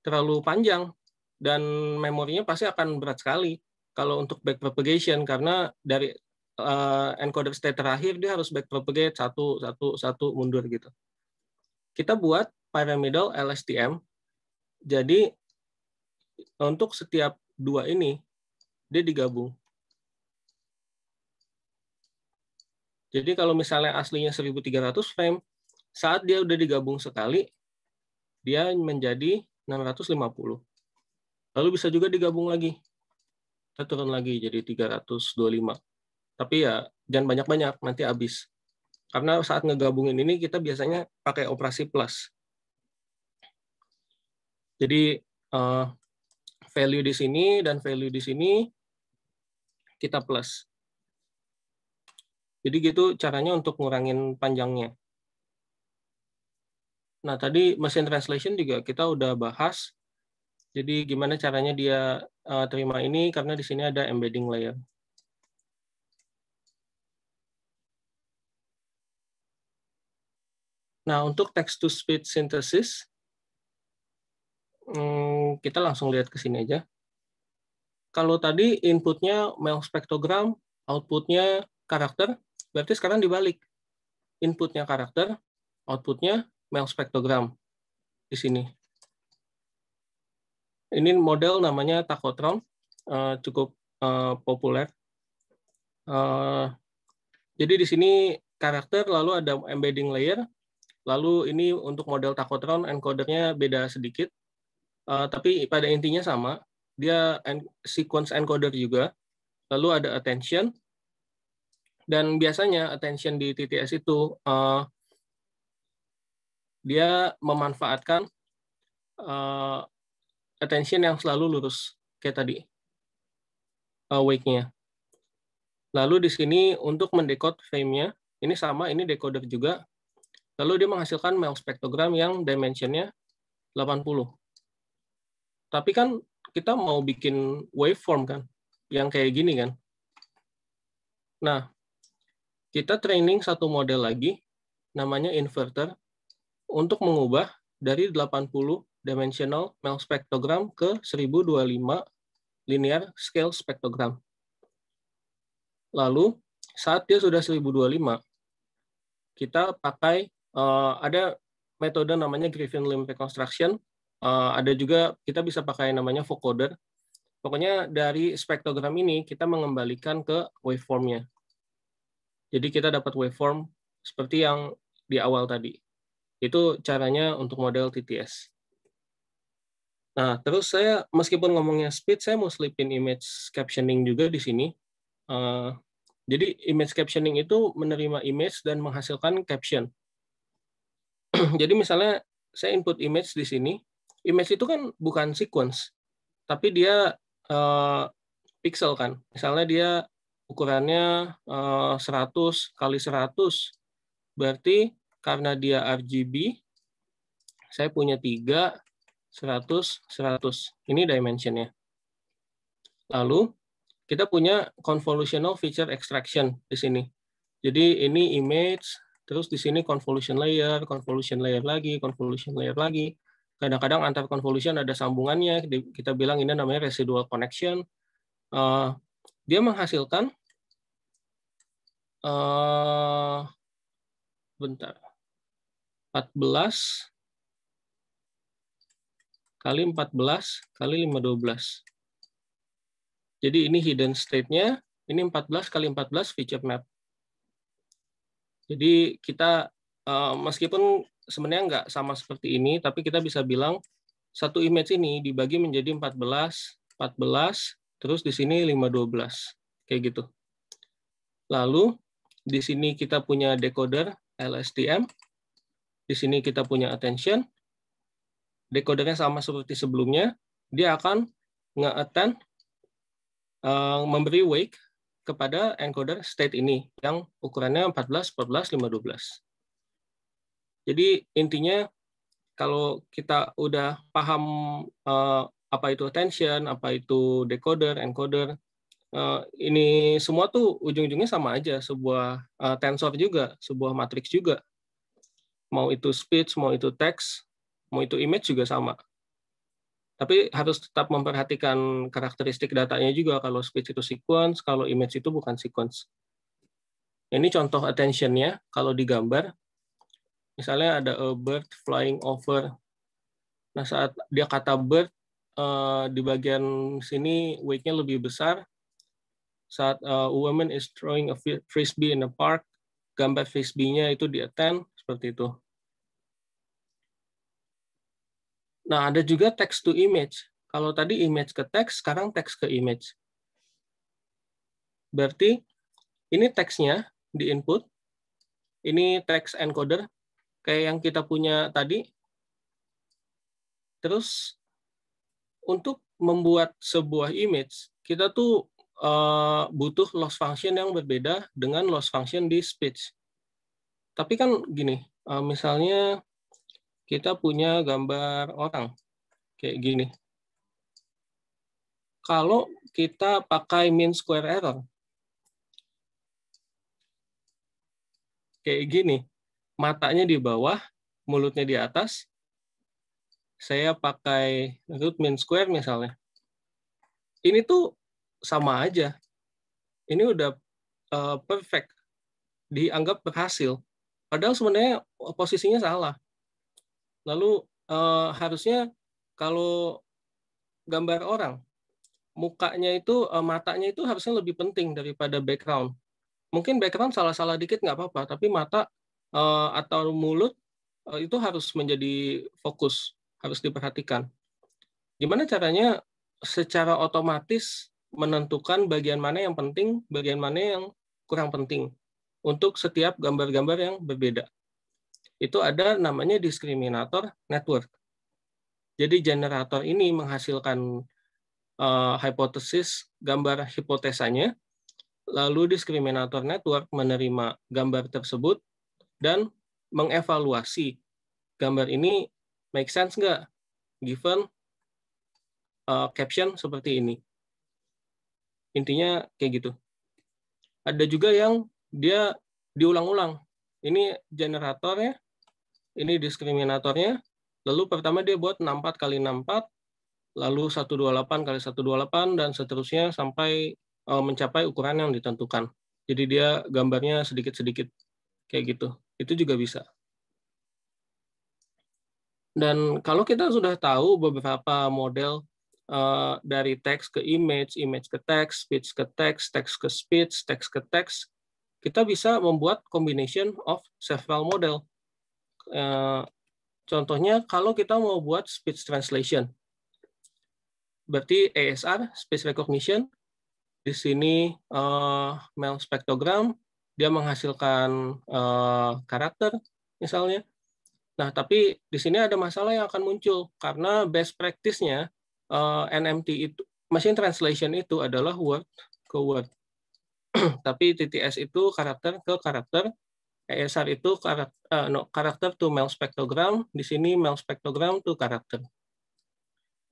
Terlalu panjang dan memorinya pasti akan berat sekali kalau untuk back propagation karena dari uh, encoder state terakhir dia harus backpropagate satu satu satu mundur gitu. Kita buat pyramidal LSTM. Jadi untuk setiap dua ini dia digabung. Jadi kalau misalnya aslinya 1300 frame, saat dia udah digabung sekali, dia menjadi 650. Lalu bisa juga digabung lagi. Kita turun lagi jadi 325. Tapi ya jangan banyak-banyak, nanti habis. Karena saat ngegabungin ini kita biasanya pakai operasi plus. Jadi eh, value di sini dan value di sini kita plus. Jadi gitu caranya untuk ngurangin panjangnya. Nah, tadi mesin translation juga kita udah bahas. Jadi gimana caranya dia uh, terima ini karena di sini ada embedding layer. Nah, untuk text to speech synthesis hmm, kita langsung lihat ke sini aja. Kalau tadi inputnya mail spektrogram, outputnya karakter, Berarti sekarang dibalik. Inputnya karakter, outputnya mel spektrogram di sini. Ini model namanya takotron eh, cukup eh, populer. Eh, jadi di sini karakter, lalu ada embedding layer, lalu ini untuk model takotron encodernya beda sedikit, tapi pada intinya sama. Dia sequence encoder juga, lalu ada attention, dan biasanya attention di TTS itu uh, dia memanfaatkan uh, attention yang selalu lurus kayak tadi uh, wake-nya. Lalu di sini untuk mendekod frame-nya, ini sama, ini decoder juga. Lalu dia menghasilkan mel spektrogram yang dimensionnya 80. Tapi kan kita mau bikin waveform kan, yang kayak gini kan. Nah, kita training satu model lagi, namanya inverter, untuk mengubah dari 80 dimensional mel spectrogram ke 1025 linear scale spectrogram. Lalu, saat dia sudah 1025, kita pakai uh, ada metode namanya Griffin Limb Reconstruction. Uh, ada juga kita bisa pakai namanya vocoder. Pokoknya dari spektrogram ini kita mengembalikan ke waveformnya. Jadi kita dapat waveform seperti yang di awal tadi. Itu caranya untuk model TTS. Nah, terus saya meskipun ngomongnya speed, saya mau slipin image captioning juga di sini. Uh, jadi image captioning itu menerima image dan menghasilkan caption. jadi misalnya saya input image di sini, image itu kan bukan sequence, tapi dia uh, pixel kan. Misalnya dia ukurannya 100 eh, kali 100. Berarti karena dia RGB, saya punya 3, 100, 100. Ini dimensionnya. Lalu, kita punya convolutional feature extraction di sini. Jadi ini image, terus di sini convolution layer, convolution layer lagi, convolution layer lagi. Kadang-kadang antar convolution ada sambungannya, kita bilang ini namanya residual connection. Eh, dia menghasilkan uh, bentar 14 kali 14 kali 512. Jadi ini hidden state-nya, ini 14 kali 14 feature map. Jadi kita eh, meskipun sebenarnya nggak sama seperti ini, tapi kita bisa bilang satu image ini dibagi menjadi 14, 14, Terus di sini 512. Kayak gitu. Lalu di sini kita punya decoder LSTM. Di sini kita punya attention. Decodernya sama seperti sebelumnya. Dia akan nge-attend uh, memberi wake kepada encoder state ini yang ukurannya 14, 14, 512. Jadi intinya kalau kita udah paham uh, apa itu attention, apa itu decoder, encoder. Eh, ini semua tuh ujung-ujungnya sama aja, sebuah eh, tensor juga, sebuah matriks juga. Mau itu speech, mau itu text, mau itu image juga sama. Tapi harus tetap memperhatikan karakteristik datanya juga kalau speech itu sequence, kalau image itu bukan sequence. Ini contoh attention-nya kalau digambar. Misalnya ada a bird flying over. Nah, saat dia kata bird, Eh, di bagian sini wake-nya lebih besar. Saat uh, woman is throwing a frisbee in a park, gambar frisbee-nya itu di attend, seperti itu. Nah, ada juga text to image. Kalau tadi image ke text, sekarang text ke image. Berarti ini teksnya di input, ini text encoder, kayak yang kita punya tadi. Terus untuk membuat sebuah image, kita tuh uh, butuh loss function yang berbeda dengan loss function di speech. Tapi kan gini, uh, misalnya kita punya gambar orang kayak gini. Kalau kita pakai mean square error, kayak gini, matanya di bawah, mulutnya di atas, saya pakai root mean square misalnya, ini tuh sama aja. Ini udah uh, perfect, dianggap berhasil. Padahal sebenarnya posisinya salah. Lalu uh, harusnya kalau gambar orang, mukanya itu, uh, matanya itu harusnya lebih penting daripada background. Mungkin background salah-salah dikit nggak apa-apa, tapi mata uh, atau mulut uh, itu harus menjadi fokus harus diperhatikan. Gimana caranya secara otomatis menentukan bagian mana yang penting, bagian mana yang kurang penting untuk setiap gambar-gambar yang berbeda. Itu ada namanya diskriminator network. Jadi generator ini menghasilkan uh, hipotesis gambar hipotesanya, lalu diskriminator network menerima gambar tersebut dan mengevaluasi gambar ini Make sense nggak? Given uh, caption seperti ini. Intinya kayak gitu. Ada juga yang dia diulang-ulang. Ini generatornya, ini diskriminatornya. Lalu pertama dia buat 64 kali 64, lalu 128 kali 128 dan seterusnya sampai uh, mencapai ukuran yang ditentukan. Jadi dia gambarnya sedikit-sedikit kayak gitu. Itu juga bisa. Dan kalau kita sudah tahu beberapa model uh, dari teks ke image, image ke teks, speech ke teks, teks ke speech, teks ke teks, kita bisa membuat combination of several model. Uh, contohnya kalau kita mau buat speech translation, berarti ASR speech recognition di sini uh, male spectrogram dia menghasilkan uh, karakter misalnya Nah, tapi di sini ada masalah yang akan muncul karena best practice-nya uh, eh, NMT itu machine translation itu adalah word ke word. tapi TTS itu karakter ke karakter, ESR itu karakter, uh, no, karakter to male spectrogram, di sini male spectrogram to karakter.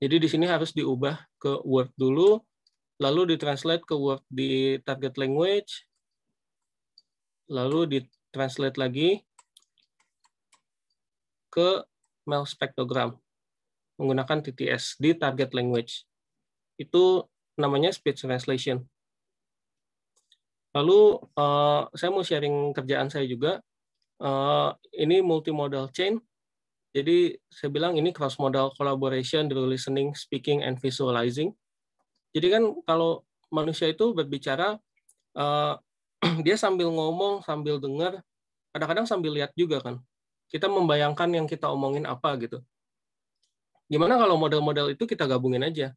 Jadi di sini harus diubah ke word dulu, lalu ditranslate ke word di target language, lalu ditranslate lagi ke Mel Spectrogram menggunakan TTS di target language. Itu namanya speech translation. Lalu eh, saya mau sharing kerjaan saya juga. Uh, ini multimodal chain. Jadi saya bilang ini cross modal collaboration, listening, speaking, and visualizing. Jadi kan kalau manusia itu berbicara, eh, dia sambil ngomong, sambil dengar, kadang-kadang sambil lihat juga kan kita membayangkan yang kita omongin apa gitu. Gimana kalau model-model itu kita gabungin aja?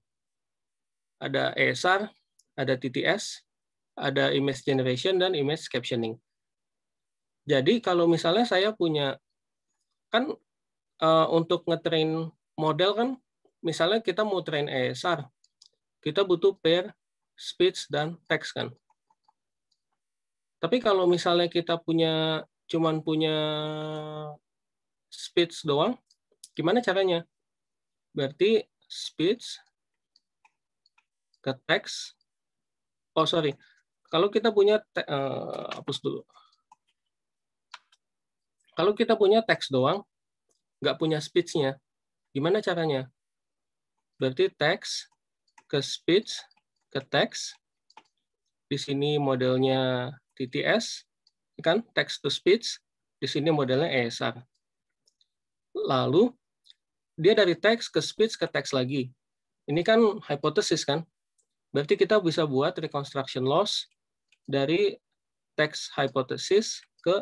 Ada ESR, ada TTS, ada image generation dan image captioning. Jadi kalau misalnya saya punya kan uh, untuk ngetrain model kan misalnya kita mau train ESR, kita butuh pair speech dan text kan. Tapi kalau misalnya kita punya cuman punya speech doang, gimana caranya? Berarti speech ke text, Oh, sorry. Kalau kita punya uh, hapus dulu. Kalau kita punya text doang, nggak punya speech Gimana caranya? Berarti text ke speech ke text, Di sini modelnya TTS kan text to speech di sini modelnya ESR. Lalu dia dari teks ke speech ke teks lagi. Ini kan hipotesis kan? Berarti kita bisa buat reconstruction loss dari teks hipotesis ke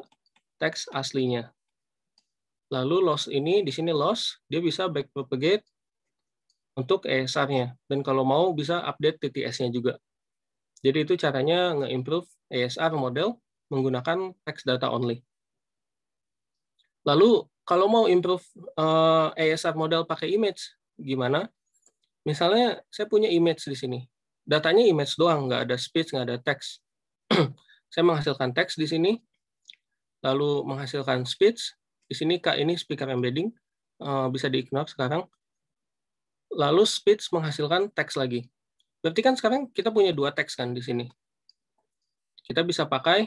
teks aslinya. Lalu loss ini di sini loss, dia bisa back propagate untuk ESR-nya dan kalau mau bisa update TTS-nya juga. Jadi itu caranya nge-improve ESR model menggunakan teks data only. Lalu kalau mau improve uh, eh, ASR model pakai image, gimana? Misalnya saya punya image di sini. Datanya image doang, nggak ada speech, nggak ada teks. saya menghasilkan teks di sini, lalu menghasilkan speech. Di sini Kak ini speaker embedding, uh, bisa di sekarang. Lalu speech menghasilkan teks lagi. Berarti kan sekarang kita punya dua teks kan di sini. Kita bisa pakai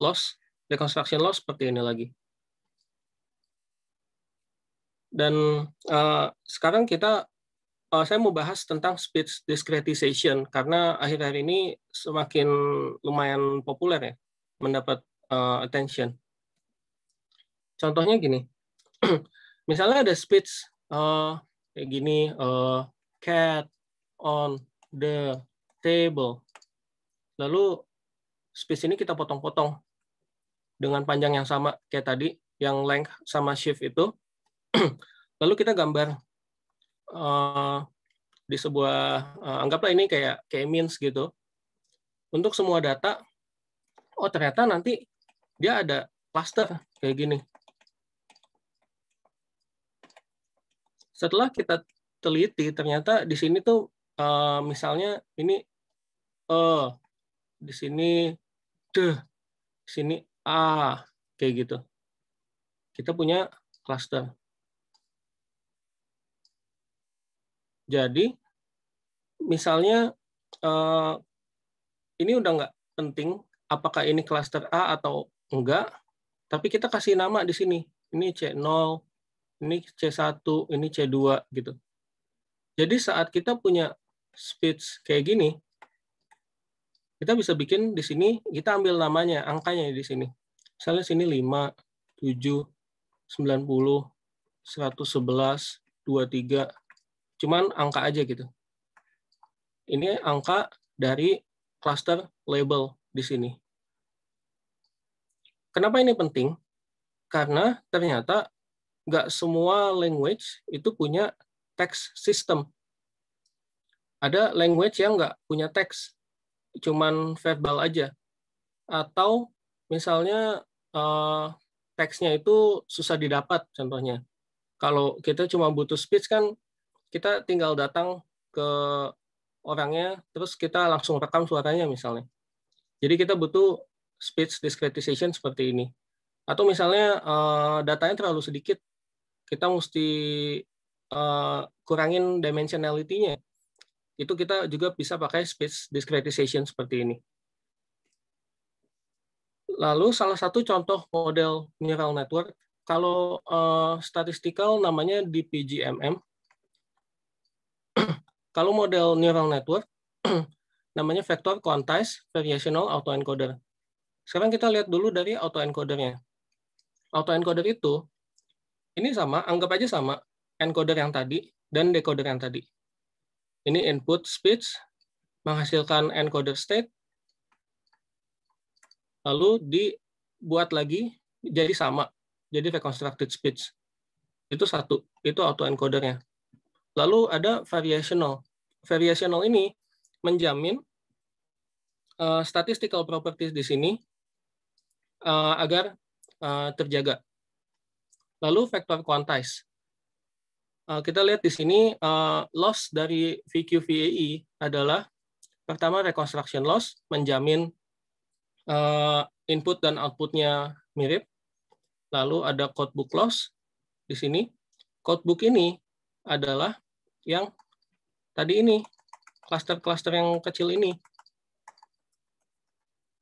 loss, reconstruction loss seperti ini lagi. Dan uh, sekarang kita, uh, saya mau bahas tentang speech discretization karena akhir-akhir ini semakin lumayan populer ya, mendapat uh, attention. Contohnya gini, misalnya ada speech uh, kayak gini, uh, cat on the table. Lalu speech ini kita potong-potong dengan panjang yang sama kayak tadi, yang length sama shift itu. Lalu kita gambar uh, di sebuah uh, anggaplah ini kayak kayak means gitu. Untuk semua data, oh ternyata nanti dia ada cluster kayak gini. Setelah kita teliti, ternyata di sini tuh uh, misalnya ini uh, di sini deh sini A, kayak gitu. Kita punya cluster. Jadi, misalnya eh, ini udah nggak penting apakah ini cluster A atau enggak, tapi kita kasih nama di sini. Ini C0, ini C1, ini C2 gitu. Jadi saat kita punya speech kayak gini, kita bisa bikin di sini, kita ambil namanya, angkanya di sini misalnya sini 5, 7, 90, 111, 23, cuman angka aja gitu. Ini angka dari cluster label di sini. Kenapa ini penting? Karena ternyata nggak semua language itu punya text system. Ada language yang nggak punya text, cuman verbal aja. Atau misalnya Eh, teksnya itu susah didapat contohnya. Kalau kita cuma butuh speech kan kita tinggal datang ke orangnya terus kita langsung rekam suaranya misalnya. Jadi kita butuh speech discretization seperti ini. Atau misalnya eh, datanya terlalu sedikit, kita mesti eh, kurangin dimensionality-nya. Itu kita juga bisa pakai speech discretization seperti ini. Lalu salah satu contoh model neural network, kalau uh, statistical namanya DPGMM. kalau model neural network namanya vector quantized variational autoencoder. Sekarang kita lihat dulu dari autoencodernya. Autoencoder itu ini sama, anggap aja sama encoder yang tadi dan decoder yang tadi. Ini input speech menghasilkan encoder state lalu dibuat lagi jadi sama, jadi reconstructed speech. Itu satu, itu auto autoencodernya. Lalu ada variational. Variational ini menjamin uh, statistical properties di sini uh, agar uh, terjaga. Lalu vector quantize. kita lihat di sini loss dari VQVAE adalah pertama reconstruction loss menjamin Eh, input dan outputnya mirip. Lalu ada codebook loss di sini. Codebook ini adalah yang tadi ini, cluster-cluster yang kecil ini.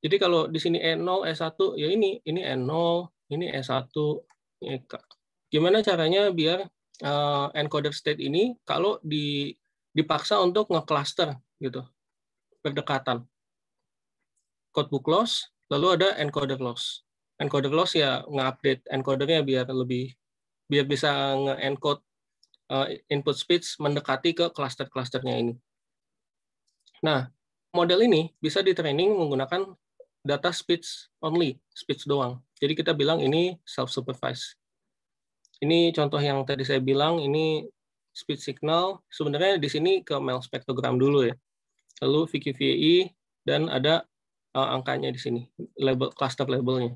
Jadi kalau di sini E0, E1, ya ini, ini E0, ini E1. Ya Gimana caranya biar uh, encoder state ini kalau di, dipaksa untuk nge-cluster gitu, berdekatan codebook loss, lalu ada encoder loss. Encoder loss ya nge-update encodernya biar lebih biar bisa nge-encode uh, input speech mendekati ke cluster-clusternya ini. Nah, model ini bisa di training menggunakan data speech only, speech doang. Jadi kita bilang ini self-supervised. Ini contoh yang tadi saya bilang, ini speech signal. Sebenarnya di sini ke mail spektrogram dulu ya. Lalu VQVI, e dan ada uh, angkanya di sini, label cluster labelnya.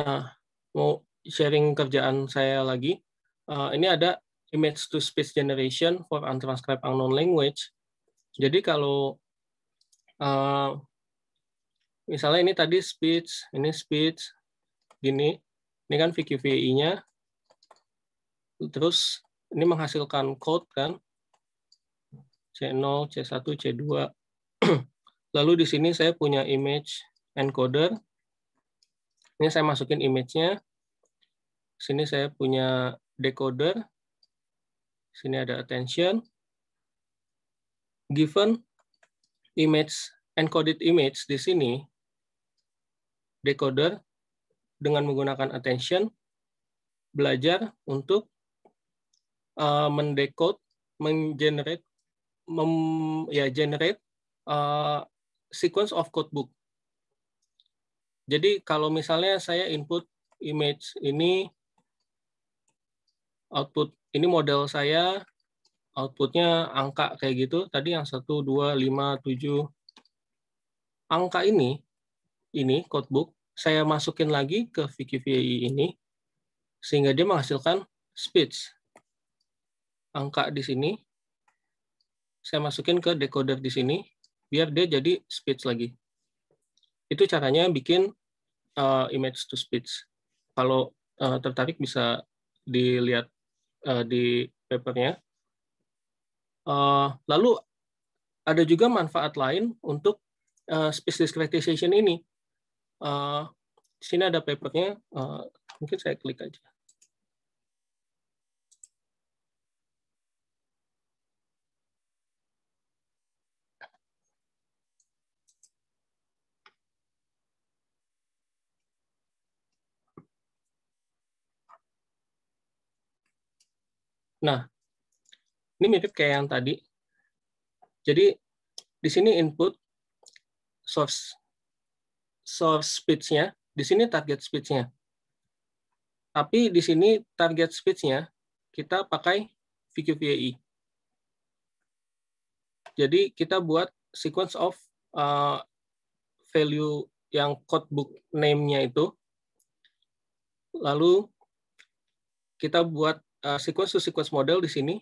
Nah, mau sharing kerjaan saya lagi. Uh, ini ada image to speech generation for untranscribed unknown language. Jadi kalau uh, misalnya ini tadi speech, ini speech, gini, ini kan VQVI-nya, terus ini menghasilkan code kan, C0, C1, C2. Lalu di sini saya punya image encoder. Ini saya masukin image-nya. Sini saya punya decoder. Sini ada attention. Given image encoded image di sini decoder dengan menggunakan attention belajar untuk uh, mendecode, menggenerate ya generate uh, sequence of codebook. Jadi kalau misalnya saya input image ini, output ini model saya, outputnya angka kayak gitu. Tadi yang 1, 2, 5, 7. Angka ini, ini codebook, saya masukin lagi ke VQVI ini, sehingga dia menghasilkan speech. Angka di sini, saya masukin ke decoder di sini, biar dia jadi speech lagi. Itu caranya bikin uh, image to speech. Kalau uh, tertarik bisa dilihat uh, di papernya. Uh, lalu ada juga manfaat lain untuk uh, speech discretization ini. Uh, sini ada papernya, uh, mungkin saya klik aja. Nah, ini mirip kayak yang tadi. Jadi di sini input source source speech-nya, di sini target speech-nya. Tapi di sini target speech-nya kita pakai VQVAE. Jadi kita buat sequence of uh, value yang codebook name-nya itu. Lalu kita buat uh, sequence to sequence model di sini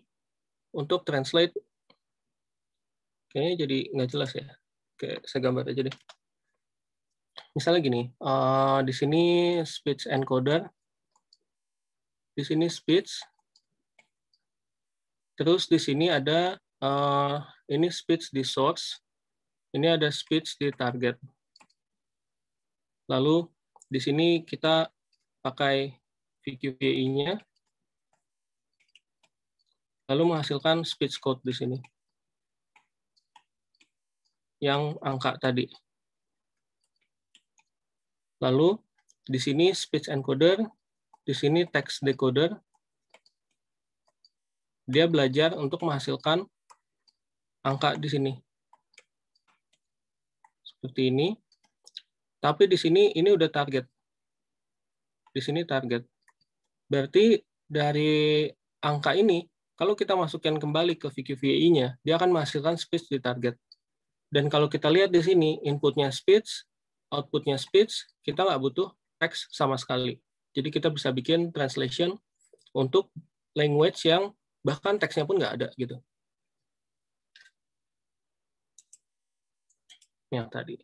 untuk translate. Kayaknya jadi nggak jelas ya. Oke, saya gambar aja deh. Misalnya gini, uh, di sini speech encoder, di sini speech, terus di sini ada uh, ini speech di source, ini ada speech di target. Lalu di sini kita pakai VQVI-nya, lalu menghasilkan speech code di sini yang angka tadi. Lalu di sini speech encoder, di sini text decoder. Dia belajar untuk menghasilkan angka di sini. Seperti ini. Tapi di sini ini udah target. Di sini target. Berarti dari angka ini kalau kita masukkan kembali ke VQVI-nya, dia akan menghasilkan speech di target. Dan kalau kita lihat di sini, inputnya speech, outputnya speech, kita nggak butuh teks sama sekali. Jadi kita bisa bikin translation untuk language yang bahkan teksnya pun nggak ada gitu. Yang tadi.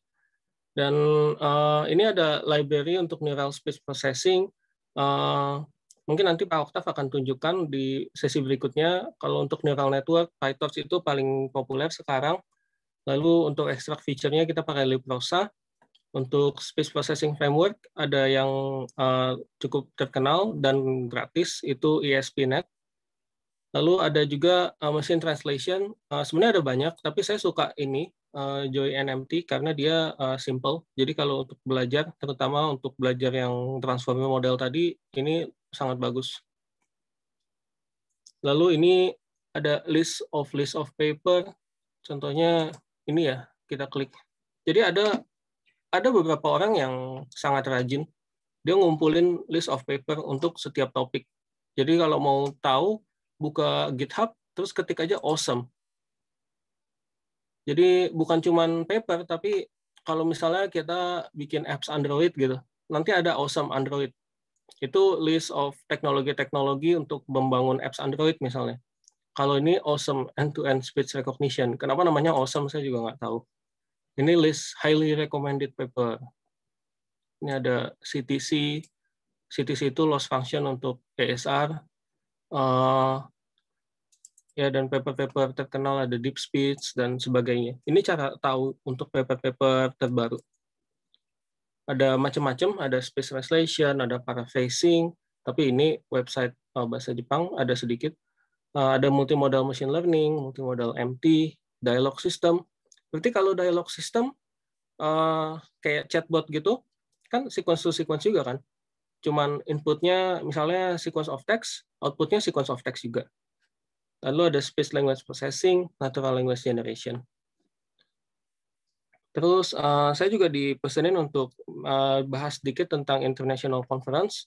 Dan uh, ini ada library untuk neural speech processing. Uh, Mungkin nanti Pak Oktav akan tunjukkan di sesi berikutnya. Kalau untuk neural network, PyTorch itu paling populer sekarang. Lalu untuk ekstrak feature-nya kita pakai LibRosa. Untuk speech processing framework ada yang uh, cukup terkenal dan gratis itu ESP.NET. Lalu ada juga uh, mesin translation. Uh, sebenarnya ada banyak, tapi saya suka ini uh, Joy NMT karena dia uh, simple. Jadi kalau untuk belajar, terutama untuk belajar yang transformer model tadi, ini sangat bagus. Lalu ini ada list of list of paper. Contohnya ini ya, kita klik. Jadi ada ada beberapa orang yang sangat rajin. Dia ngumpulin list of paper untuk setiap topik. Jadi kalau mau tahu buka GitHub, terus ketik aja awesome. Jadi bukan cuman paper, tapi kalau misalnya kita bikin apps Android gitu, nanti ada awesome Android. Itu list of teknologi-teknologi untuk membangun apps Android misalnya. Kalau ini awesome end-to-end speech recognition. Kenapa namanya awesome saya juga nggak tahu. Ini list highly recommended paper. Ini ada CTC. CTC itu loss function untuk ESR uh, ya dan paper-paper terkenal ada deep speech dan sebagainya. Ini cara tahu untuk paper-paper terbaru. Ada macam-macam, ada space translation, ada paraphrasing, tapi ini website eh, bahasa Jepang ada sedikit. Eh, ada multimodal machine learning, multimodal MT, dialog system. Berarti kalau dialog system kayak chatbot gitu, kan sequence to sequence juga kan cuman inputnya misalnya sequence of text, outputnya sequence of text juga. Lalu ada speech language processing, natural language generation. Terus uh, saya juga dipesenin untuk uh, bahas sedikit tentang international conference.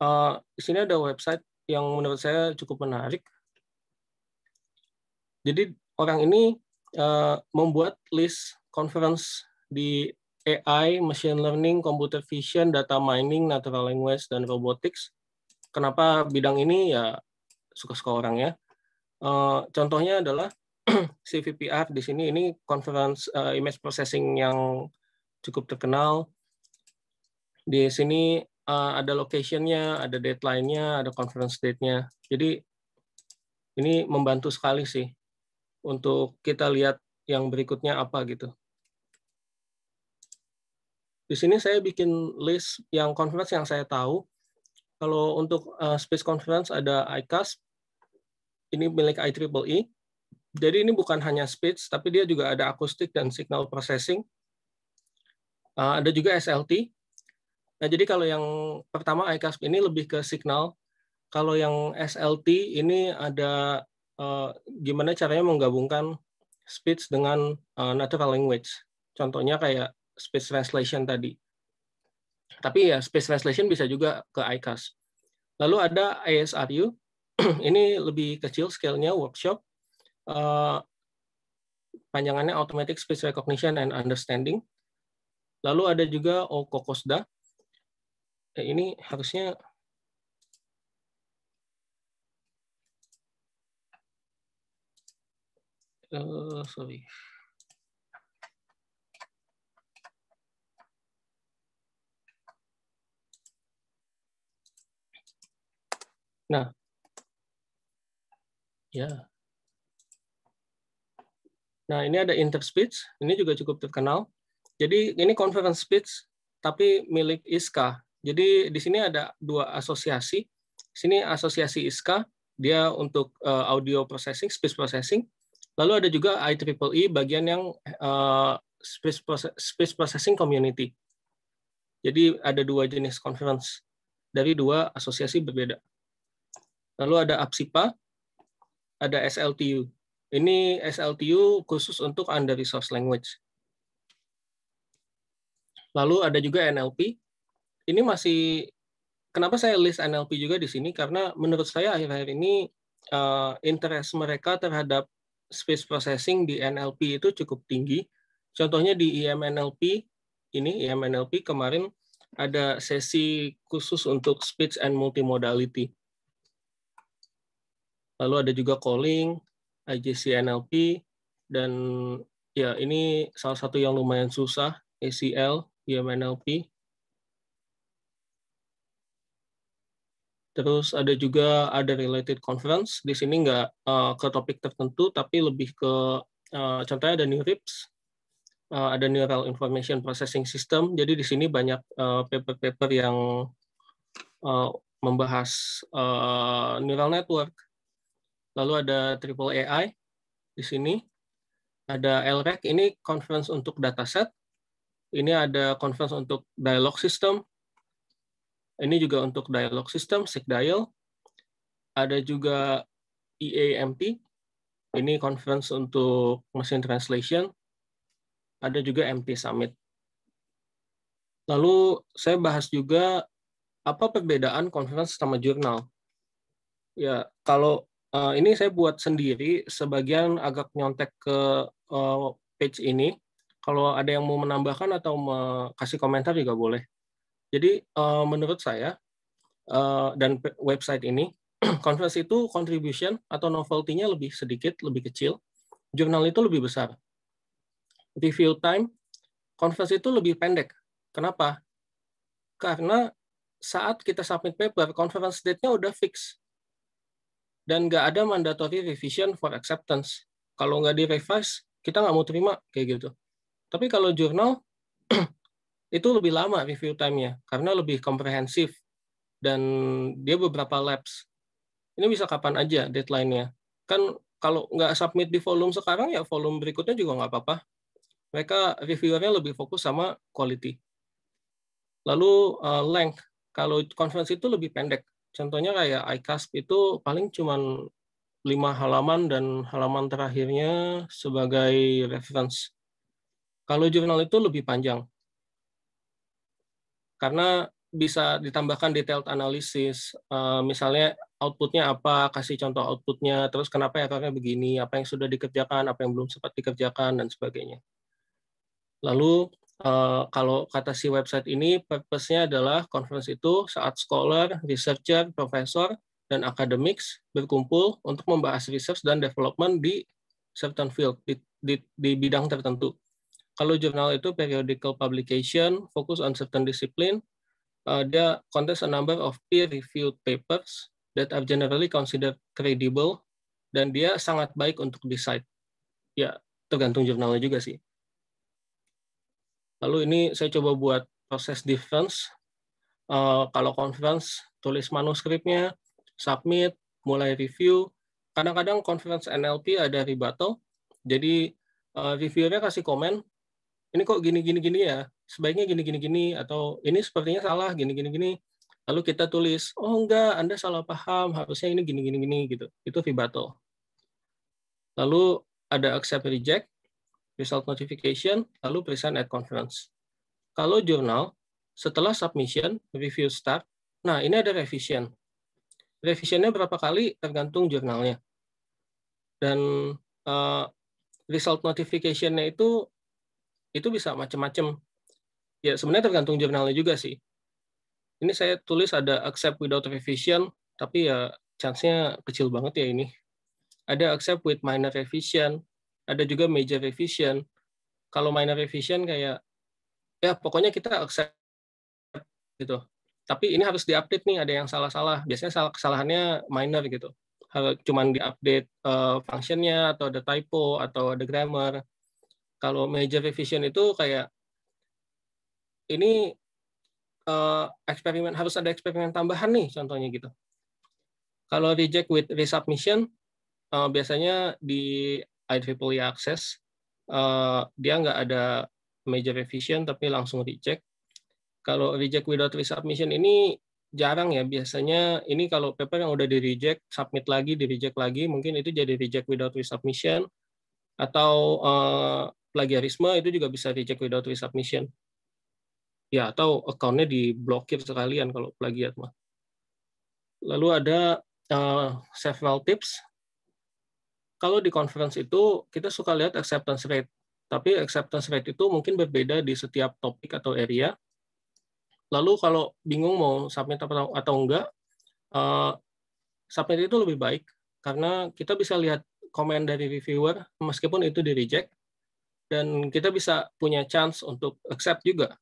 Uh, di sini ada website yang menurut saya cukup menarik. Jadi orang ini uh, membuat list conference di AI, machine learning, computer vision, data mining, natural language, dan robotics. Kenapa bidang ini ya suka-suka orang ya. Eh, contohnya adalah CVPR di sini ini conference uh, image processing yang cukup terkenal. Di sini uh, ada locationnya, ada deadline-nya, ada conference date-nya. Jadi ini membantu sekali sih untuk kita lihat yang berikutnya apa gitu. Di sini saya bikin list yang conference yang saya tahu. Kalau untuk uh, Space Conference ada iCAS ini milik IEEE. E. Jadi ini bukan hanya speech, tapi dia juga ada akustik dan signal processing. Uh, ada juga SLT. Nah, jadi kalau yang pertama iCAS ini lebih ke signal. Kalau yang SLT ini ada uh, gimana caranya menggabungkan speech dengan uh, natural language. Contohnya kayak Space translation tadi. Tapi ya Space translation bisa juga ke ICAS. Lalu ada ISRU, ini lebih kecil scale workshop. Uh, panjangannya Automatic Space Recognition and Understanding. Lalu ada juga OKOKOSDA. Eh, ini harusnya uh, sorry. Nah, ya. Nah, ini ada interspeech, ini juga cukup terkenal. Jadi ini conference speech tapi milik ISKA. Jadi di sini ada dua asosiasi. Di sini asosiasi ISKA, dia untuk eh, audio processing, speech processing. Lalu ada juga IEEE e, bagian yang eh, speech, speech processing community. Jadi ada dua jenis conference dari dua asosiasi berbeda. Lalu ada APSIPA, ada SLTU. Ini SLTU khusus untuk under resource language. Lalu ada juga NLP. Ini masih kenapa saya list NLP juga di sini karena menurut saya akhir-akhir ini uh, interest mereka terhadap speech processing di NLP itu cukup tinggi. Contohnya di IMNLP ini IMNLP kemarin ada sesi khusus untuk speech and multimodality. Lalu ada juga calling, IGC NLP, dan ya ini salah satu yang lumayan susah, ACL, NLP. Terus ada juga ada related conference. Di sini nggak uh, ke topik tertentu, tapi lebih ke uh, contohnya ada new RIPS, uh, ada neural information processing system. Jadi di sini banyak paper-paper uh, yang uh, membahas uh, neural network, lalu ada Triple AI di sini, ada LREC, ini conference untuk dataset, ini ada conference untuk dialog system, ini juga untuk dialog system, SIGDIAL, ada juga EAMT, ini conference untuk mesin translation, ada juga MT Summit. Lalu saya bahas juga apa perbedaan conference sama jurnal. Ya, kalau uh, ini saya buat sendiri sebagian agak nyontek ke uh, page ini. Kalau ada yang mau menambahkan atau kasih komentar juga boleh. Jadi uh, menurut saya uh, dan website ini conference itu contribution atau novelty-nya lebih sedikit, lebih kecil. Jurnal itu lebih besar. Review time conference itu lebih pendek. Kenapa? Karena saat kita submit paper, conference date-nya udah fix dan nggak ada mandatory revision for acceptance. Kalau nggak revise, kita nggak mau terima kayak gitu. Tapi kalau jurnal itu lebih lama review time-nya karena lebih komprehensif dan dia beberapa labs. Ini bisa kapan aja deadline-nya. Kan kalau nggak submit di volume sekarang ya volume berikutnya juga nggak apa-apa. Mereka reviewernya lebih fokus sama quality. Lalu uh, length. Kalau conference itu lebih pendek, Contohnya kayak ICASP itu paling cuma lima halaman dan halaman terakhirnya sebagai reference. Kalau jurnal itu lebih panjang. Karena bisa ditambahkan detailed analisis, eh, misalnya outputnya apa, kasih contoh outputnya, terus kenapa ya karena begini, apa yang sudah dikerjakan, apa yang belum sempat dikerjakan, dan sebagainya. Lalu Eh, kalau kata si website ini, purpose-nya adalah conference itu saat scholar, researcher, profesor, dan academics berkumpul untuk membahas research dan development di certain field, di, di, di bidang tertentu. Kalau jurnal itu periodical publication, fokus on certain discipline, uh, dia contest a number of peer-reviewed papers that are generally considered credible, dan dia sangat baik untuk decide. Ya, tergantung jurnalnya juga sih. Lalu ini saya coba buat proses defense. Uh, kalau conference, tulis manuskripnya, submit, mulai review. Kadang-kadang conference NLP ada rebuttal, jadi uh, eh, reviewernya kasih komen, ini kok gini-gini-gini ya, sebaiknya gini-gini-gini, atau ini sepertinya salah, gini-gini-gini. Lalu kita tulis, oh enggak, Anda salah paham, harusnya ini gini-gini-gini, gitu. Itu rebuttal. Lalu ada accept reject, result notification, lalu present at conference. Kalau jurnal, setelah submission, review start, nah ini ada revision. Revisionnya berapa kali tergantung jurnalnya. Dan uh, result notification-nya itu itu bisa macam-macam. Ya sebenarnya tergantung jurnalnya juga sih. Ini saya tulis ada accept without revision, tapi ya chance-nya kecil banget ya ini. Ada accept with minor revision, ada juga major revision. Kalau minor revision kayak ya pokoknya kita accept gitu. Tapi ini harus diupdate nih ada yang salah-salah. Biasanya salah kesalahannya minor gitu. Cuman diupdate uh, functionnya atau ada typo atau ada grammar. Kalau major revision itu kayak ini uh, eksperimen harus ada eksperimen tambahan nih contohnya gitu. Kalau reject with resubmission uh, biasanya di IEEE e Access, uh, dia nggak ada major revision tapi langsung reject. Kalau reject without resubmission ini jarang ya biasanya ini kalau paper yang udah di reject submit lagi di reject lagi mungkin itu jadi reject without resubmission atau uh, plagiarisme itu juga bisa reject without resubmission ya atau accountnya diblokir sekalian kalau plagiat mah lalu ada uh, several tips kalau di conference itu kita suka lihat acceptance rate. Tapi acceptance rate itu mungkin berbeda di setiap topik atau area. Lalu kalau bingung mau submit atau, atau enggak, uh, submit itu lebih baik karena kita bisa lihat komen dari reviewer meskipun itu di reject dan kita bisa punya chance untuk accept juga.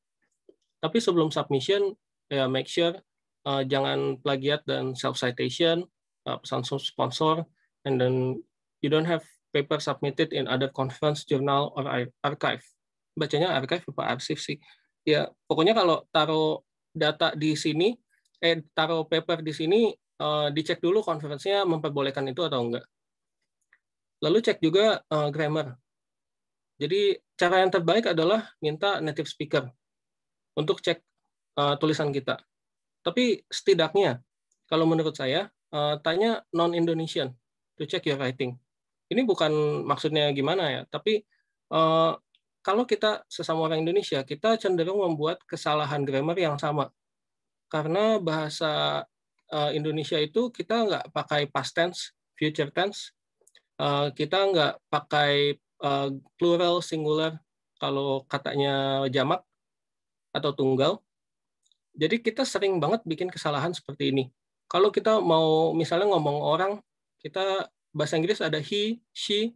Tapi sebelum submission, ya make sure uh, jangan plagiat dan self citation, uh, eh, pesan sponsor, and then you don't have paper submitted in other conference, journal, or archive. Bacanya archive apa arsip sih? Ya, pokoknya kalau taruh data di sini, eh taruh paper di sini, eh, dicek dulu konferensinya memperbolehkan itu atau enggak. Lalu cek juga eh, grammar. Jadi cara yang terbaik adalah minta native speaker untuk cek uh, tulisan kita. Tapi setidaknya, kalau menurut saya, eh, tanya non-Indonesian to check your writing ini bukan maksudnya gimana ya, tapi uh, kalau kita sesama orang Indonesia, kita cenderung membuat kesalahan grammar yang sama. Karena bahasa uh, Indonesia itu kita nggak pakai past tense, future tense, uh, kita nggak pakai uh, plural, singular, kalau katanya jamak atau tunggal. Jadi kita sering banget bikin kesalahan seperti ini. Kalau kita mau misalnya ngomong orang, kita bahasa Inggris ada he, she.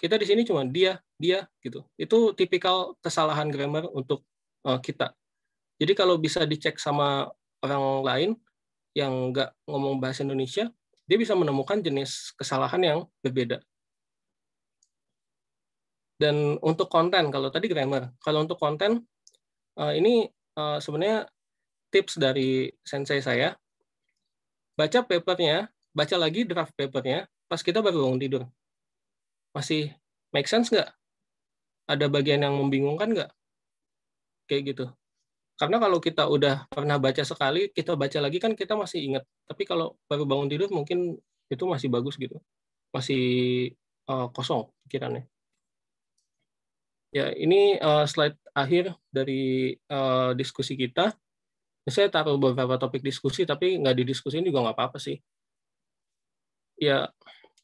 Kita di sini cuma dia, dia gitu. Itu tipikal kesalahan grammar untuk uh, kita. Jadi kalau bisa dicek sama orang lain yang nggak ngomong bahasa Indonesia, dia bisa menemukan jenis kesalahan yang berbeda. Dan untuk konten, kalau tadi grammar, kalau untuk konten, eh, ini uh, sebenarnya tips dari sensei saya. Baca papernya, baca lagi draft papernya, pas kita baru bangun tidur. Masih make sense nggak? Ada bagian yang membingungkan nggak? Kayak gitu. Karena kalau kita udah pernah baca sekali, kita baca lagi kan kita masih ingat. Tapi kalau baru bangun tidur mungkin itu masih bagus gitu. Masih uh, kosong pikirannya. Ya, ini uh, slide akhir dari uh, diskusi kita. Saya taruh beberapa topik diskusi, tapi nggak didiskusin juga nggak apa-apa sih. Ya,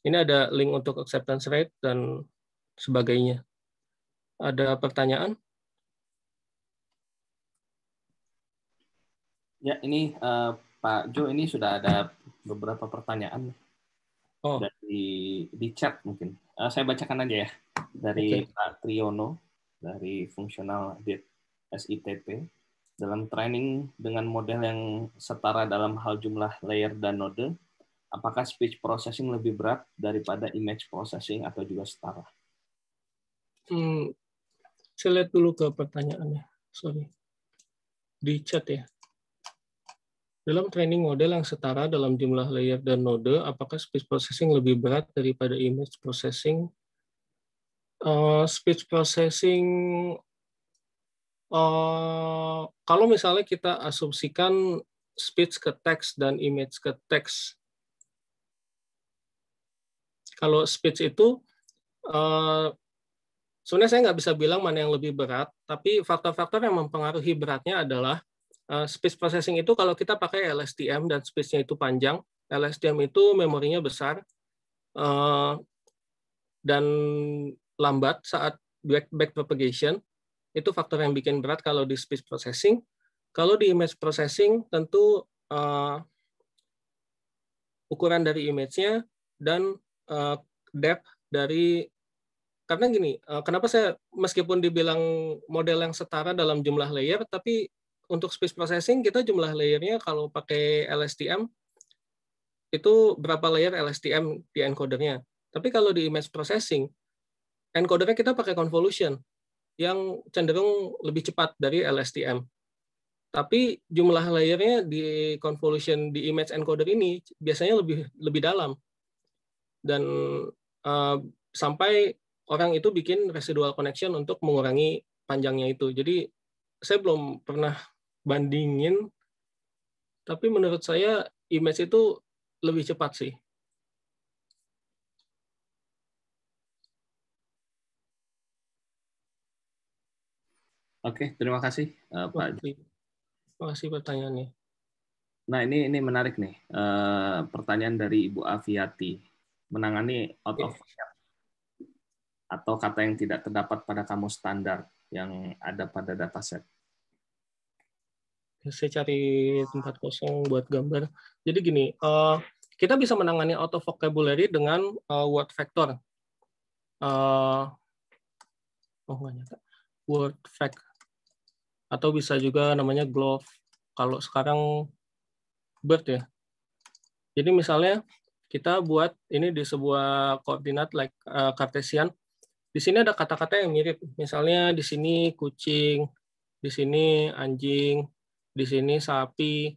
ini ada link untuk acceptance rate dan sebagainya. Ada pertanyaan? Ya, ini uh, Pak Jo, ini sudah ada beberapa pertanyaan oh. dari di chat mungkin. Uh, saya bacakan aja ya dari okay. Pak Triono dari fungsional di SITP dalam training dengan model yang setara dalam hal jumlah layer dan node Apakah speech processing lebih berat daripada image processing atau juga setara? Hmm, saya lihat dulu ke pertanyaannya. Sorry. Di chat ya. Dalam training model yang setara dalam jumlah layer dan node, apakah speech processing lebih berat daripada image processing? Uh, speech processing, uh, kalau misalnya kita asumsikan speech ke text dan image ke text kalau speech itu uh, sebenarnya saya nggak bisa bilang mana yang lebih berat, tapi faktor-faktor yang mempengaruhi beratnya adalah uh, speech processing itu kalau kita pakai LSTM dan speechnya itu panjang, LSTM itu memorinya besar uh, dan lambat saat back, back propagation itu faktor yang bikin berat kalau di speech processing. Kalau di image processing tentu uh, ukuran dari image-nya dan Eh, depth dari karena gini, eh, kenapa saya meskipun dibilang model yang setara dalam jumlah layer, tapi untuk speech processing kita jumlah layernya kalau pakai LSTM itu berapa layer LSTM di encodernya. Tapi kalau di image processing, encodernya kita pakai convolution yang cenderung lebih cepat dari LSTM. Tapi jumlah layernya di convolution di image encoder ini biasanya lebih lebih dalam dan uh, sampai orang itu bikin residual connection untuk mengurangi panjangnya itu. Jadi saya belum pernah bandingin, tapi menurut saya image itu lebih cepat sih. Oke, terima kasih uh, Pak. Terima kasih pertanyaannya. Nah ini ini menarik nih eh, pertanyaan dari Ibu Aviati menangani out of atau kata yang tidak terdapat pada kamus standar yang ada pada dataset. Saya cari tempat kosong buat gambar. Jadi gini, eh, kita bisa menangani out of vocabulary dengan eh, word factor. Eh, oh nggak nyata. Word fact atau bisa juga namanya glove. Kalau sekarang bird ya. Jadi misalnya kita buat ini di sebuah koordinat like uh, eh, kartesian. Di sini ada kata-kata yang mirip. Misalnya di sini kucing, di sini anjing, di sini sapi.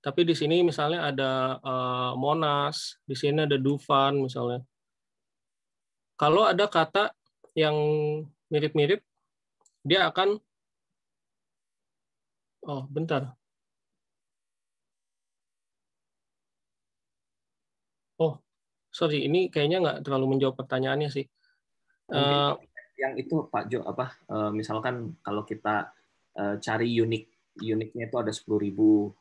Tapi di sini misalnya ada uh, monas, di sini ada dufan misalnya. Kalau ada kata yang mirip-mirip, dia akan Oh, bentar. sorry ini kayaknya nggak terlalu menjawab pertanyaannya sih. uh, yang itu Pak Jo apa? Uh, misalkan kalau kita uh, cari unik uniknya itu ada sepuluh ribu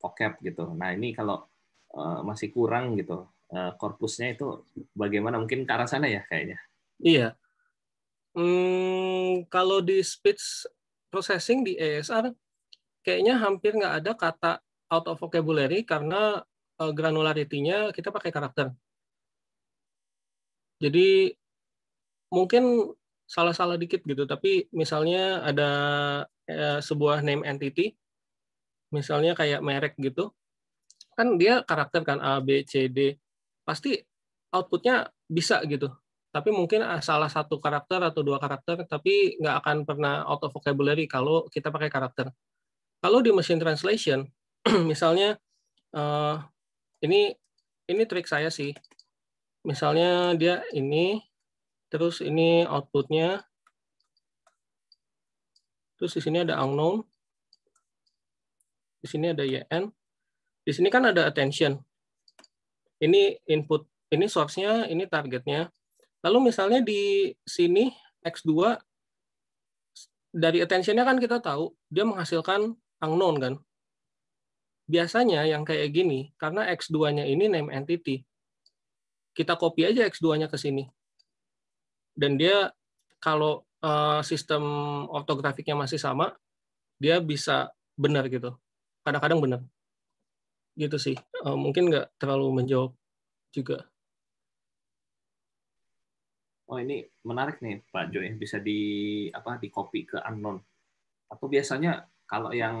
vocab gitu. Nah ini kalau uh, masih kurang gitu uh, korpusnya itu bagaimana? Mungkin ke arah sana ya kayaknya. Iya. Hmm, kalau di speech processing di ASR kayaknya hampir nggak ada kata out of vocabulary karena granularity-nya kita pakai karakter. Jadi mungkin salah-salah dikit gitu, tapi misalnya ada eh, sebuah name entity, misalnya kayak merek gitu, kan dia karakter kan A, B, C, D, pasti outputnya bisa gitu. Tapi mungkin ah, salah satu karakter atau dua karakter, tapi nggak akan pernah out of vocabulary kalau kita pakai karakter. Kalau di mesin translation, misalnya uh, ini ini trik saya sih misalnya dia ini, terus ini outputnya, terus di sini ada unknown, di sini ada yn, di sini kan ada attention. Ini input, ini source-nya, ini targetnya. Lalu misalnya di sini X2 dari attention-nya kan kita tahu dia menghasilkan unknown kan. Biasanya yang kayak gini karena X2-nya ini name entity kita copy aja X2-nya ke sini. Dan dia kalau eh, sistem ortografiknya masih sama, dia bisa benar gitu. Kadang-kadang benar. Gitu sih. Eh, mungkin nggak terlalu menjawab juga. Oh ini menarik nih Pak Joy, ya. bisa di apa di copy ke unknown. Atau biasanya kalau yang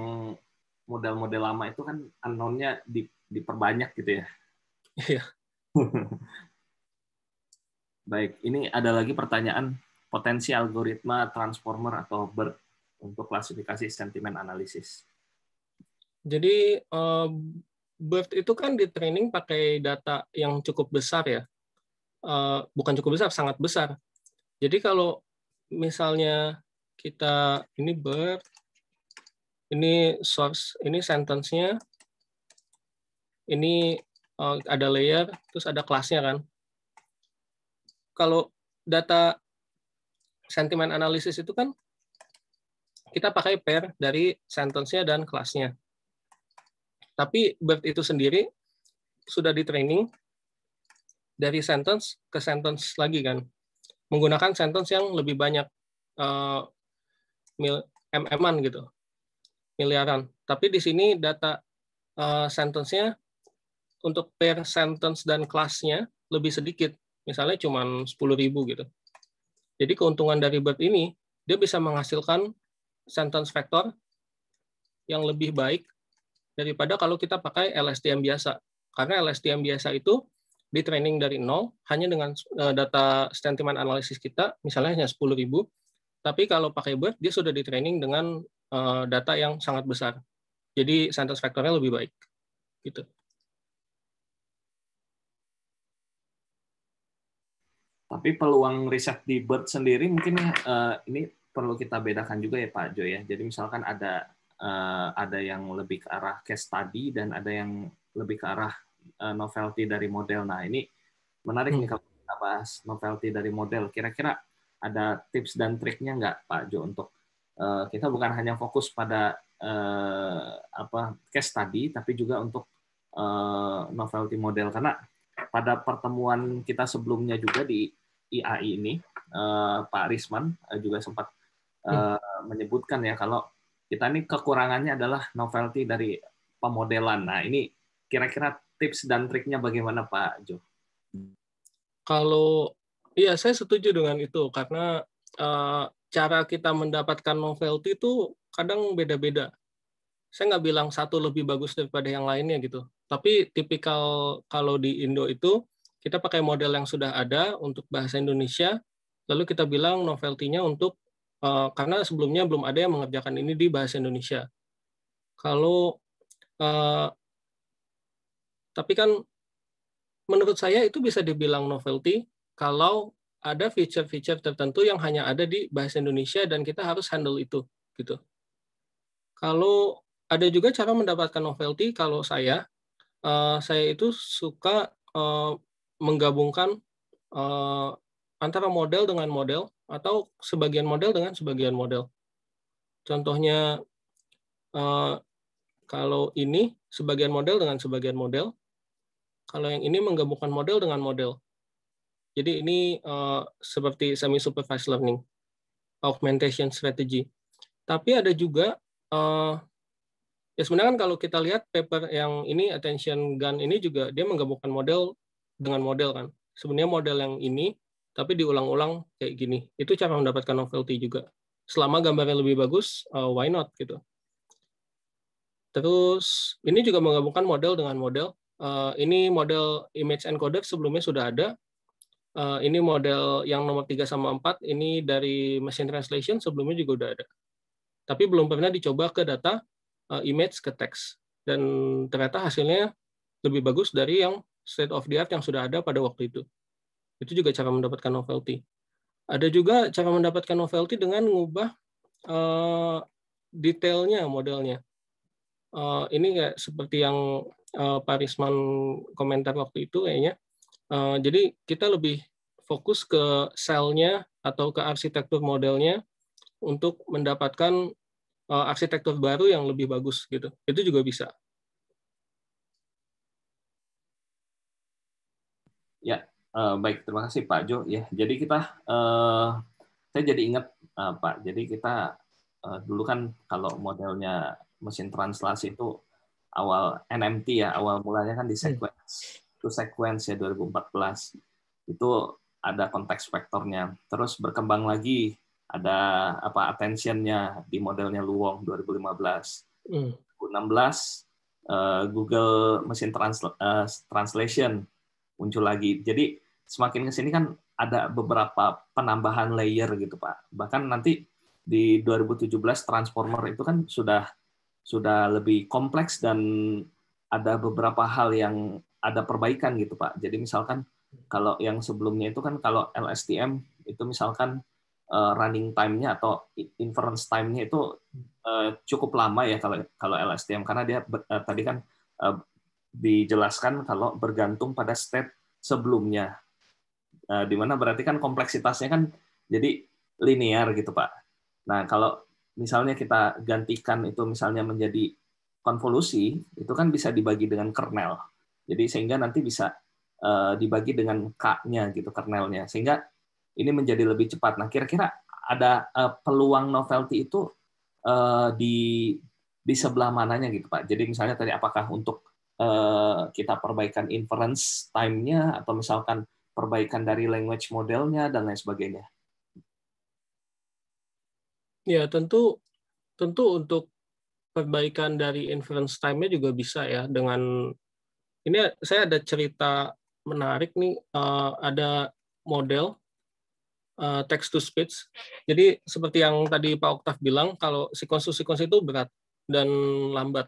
model-model lama itu kan unknownnya di, diperbanyak gitu ya. Iya. Baik, ini ada lagi pertanyaan potensi algoritma transformer atau BERT untuk klasifikasi sentimen analisis. Jadi eh, BERT itu kan di training pakai data yang cukup besar ya. Eh, bukan cukup besar, sangat besar. Jadi kalau misalnya kita ini BERT, ini source, ini sentence-nya, ini eh, ada layer, terus ada kelasnya kan kalau data sentimen analisis itu kan kita pakai pair dari sentence-nya dan kelasnya. Tapi BERT itu sendiri sudah di training dari sentence ke sentence lagi kan. Menggunakan sentence yang lebih banyak uh, eh, mm-an gitu. Miliaran. Tapi di sini data uh, sentence-nya untuk pair sentence dan kelasnya lebih sedikit misalnya cuma sepuluh ribu gitu. Jadi keuntungan dari bird ini, dia bisa menghasilkan sentence vector yang lebih baik daripada kalau kita pakai LSTM biasa. Karena LSTM biasa itu di training dari nol, hanya dengan eh, data sentiment analysis kita, misalnya hanya sepuluh ribu, tapi kalau pakai BERT, dia sudah di training dengan eh, data yang sangat besar. Jadi sentence vectornya lebih baik. Gitu. Tapi peluang riset di Bird sendiri mungkin uh, ini perlu kita bedakan juga ya Pak Jo ya. Jadi misalkan ada uh, ada yang lebih ke arah case study dan ada yang lebih ke arah uh, novelty dari model. Nah ini menarik hmm. nih kalau kita bahas novelty dari model. Kira-kira ada tips dan triknya nggak Pak Jo untuk uh, kita bukan hanya fokus pada uh, apa case study tapi juga untuk uh, novelty model karena pada pertemuan kita sebelumnya juga di IAI ini eh, Pak Risman eh, juga sempat hmm. eh, menyebutkan ya kalau kita ini kekurangannya adalah novelty dari pemodelan. Nah ini kira-kira tips dan triknya bagaimana Pak Jo? Kalau iya saya setuju dengan itu karena cara kita mendapatkan novelty itu kadang beda-beda. Saya nggak bilang satu lebih bagus daripada yang lainnya gitu. Tapi tipikal kalau di Indo itu kita pakai model yang sudah ada untuk bahasa Indonesia, lalu kita bilang novelty-nya untuk uh, karena sebelumnya belum ada yang mengerjakan ini di bahasa Indonesia. Kalau uh, tapi kan menurut saya itu bisa dibilang novelty kalau ada feature-feature tertentu yang hanya ada di bahasa Indonesia dan kita harus handle itu gitu. Kalau ada juga cara mendapatkan novelty kalau saya uh, saya itu suka uh, menggabungkan uh, antara model dengan model atau sebagian model dengan sebagian model. Contohnya uh, kalau ini sebagian model dengan sebagian model, kalau yang ini menggabungkan model dengan model. Jadi ini uh, seperti semi-supervised learning, augmentation strategy. Tapi ada juga uh, ya sebenarnya kan kalau kita lihat paper yang ini attention gun ini juga dia menggabungkan model dengan model kan. Sebenarnya model yang ini tapi diulang-ulang kayak gini. Itu cara mendapatkan novelty juga. Selama gambarnya lebih bagus, uh, why not gitu. Terus ini juga menggabungkan model dengan model. Uh, ini model image encoder sebelumnya sudah ada. Uh, ini model yang nomor 3 sama 4, ini dari machine translation sebelumnya juga sudah ada. Tapi belum pernah dicoba ke data uh, image ke teks. Dan ternyata hasilnya lebih bagus dari yang state of the art yang sudah ada pada waktu itu. Itu juga cara mendapatkan novelty. Ada juga cara mendapatkan novelty dengan mengubah uh, eh, detailnya modelnya. Uh, ini kayak seperti yang uh, Risman komentar waktu itu kayaknya. Uh, jadi kita lebih fokus ke selnya atau ke arsitektur modelnya untuk mendapatkan uh, arsitektur baru yang lebih bagus gitu. Itu juga bisa. Eh, baik, terima kasih Pak Jo. Ya, jadi kita, uh, saya jadi ingat uh, Pak. Jadi kita uh, dulu kan kalau modelnya mesin translasi itu awal NMT ya, awal mulanya kan di hmm. sequence, itu sequence ya 2014 itu ada konteks vektornya. Terus berkembang lagi ada apa attentionnya di modelnya Luwong 2015. 2016 uh, Google mesin transla uh, translation muncul lagi. Jadi semakin ke sini kan ada beberapa penambahan layer gitu Pak. Bahkan nanti di 2017 Transformer itu kan sudah sudah lebih kompleks dan ada beberapa hal yang ada perbaikan gitu Pak. Jadi misalkan kalau yang sebelumnya itu kan kalau LSTM itu misalkan uh, running time-nya atau inference time-nya itu uh, cukup lama ya kalau kalau LSTM karena dia uh, tadi kan uh, dijelaskan kalau bergantung pada step sebelumnya. Eh, di mana berarti kan kompleksitasnya kan jadi linear gitu, Pak. Nah, kalau misalnya kita gantikan itu misalnya menjadi konvolusi, itu kan bisa dibagi dengan kernel. Jadi sehingga nanti bisa eh, dibagi dengan K-nya gitu kernelnya. Sehingga ini menjadi lebih cepat. Nah, kira-kira ada eh, peluang novelty itu di di sebelah mananya gitu, Pak. Jadi misalnya tadi apakah untuk Eh, kita perbaikan inference time-nya atau misalkan perbaikan dari language modelnya dan lain sebagainya. Ya, tentu tentu untuk perbaikan dari inference time-nya juga bisa ya dengan ini saya ada cerita menarik nih uh, ada model uh, text to speech. Jadi seperti yang tadi Pak Oktav bilang kalau sequence to sequence itu berat dan lambat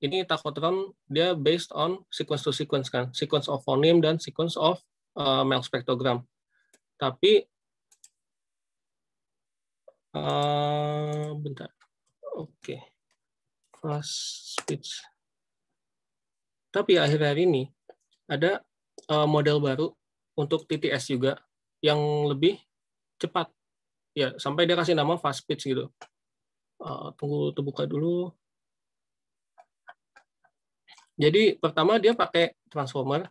ini tachotron dia based on sequence to sequence kan, sequence of phoneme dan sequence of uh, male spectrogram. Tapi uh, bentar, oke, okay. fast speech. Tapi akhir-akhir ini ada uh, model baru untuk TTS juga yang lebih cepat. Ya, sampai dia kasih nama fast speech gitu. Uh, tunggu terbuka dulu. Jadi pertama dia pakai transformer,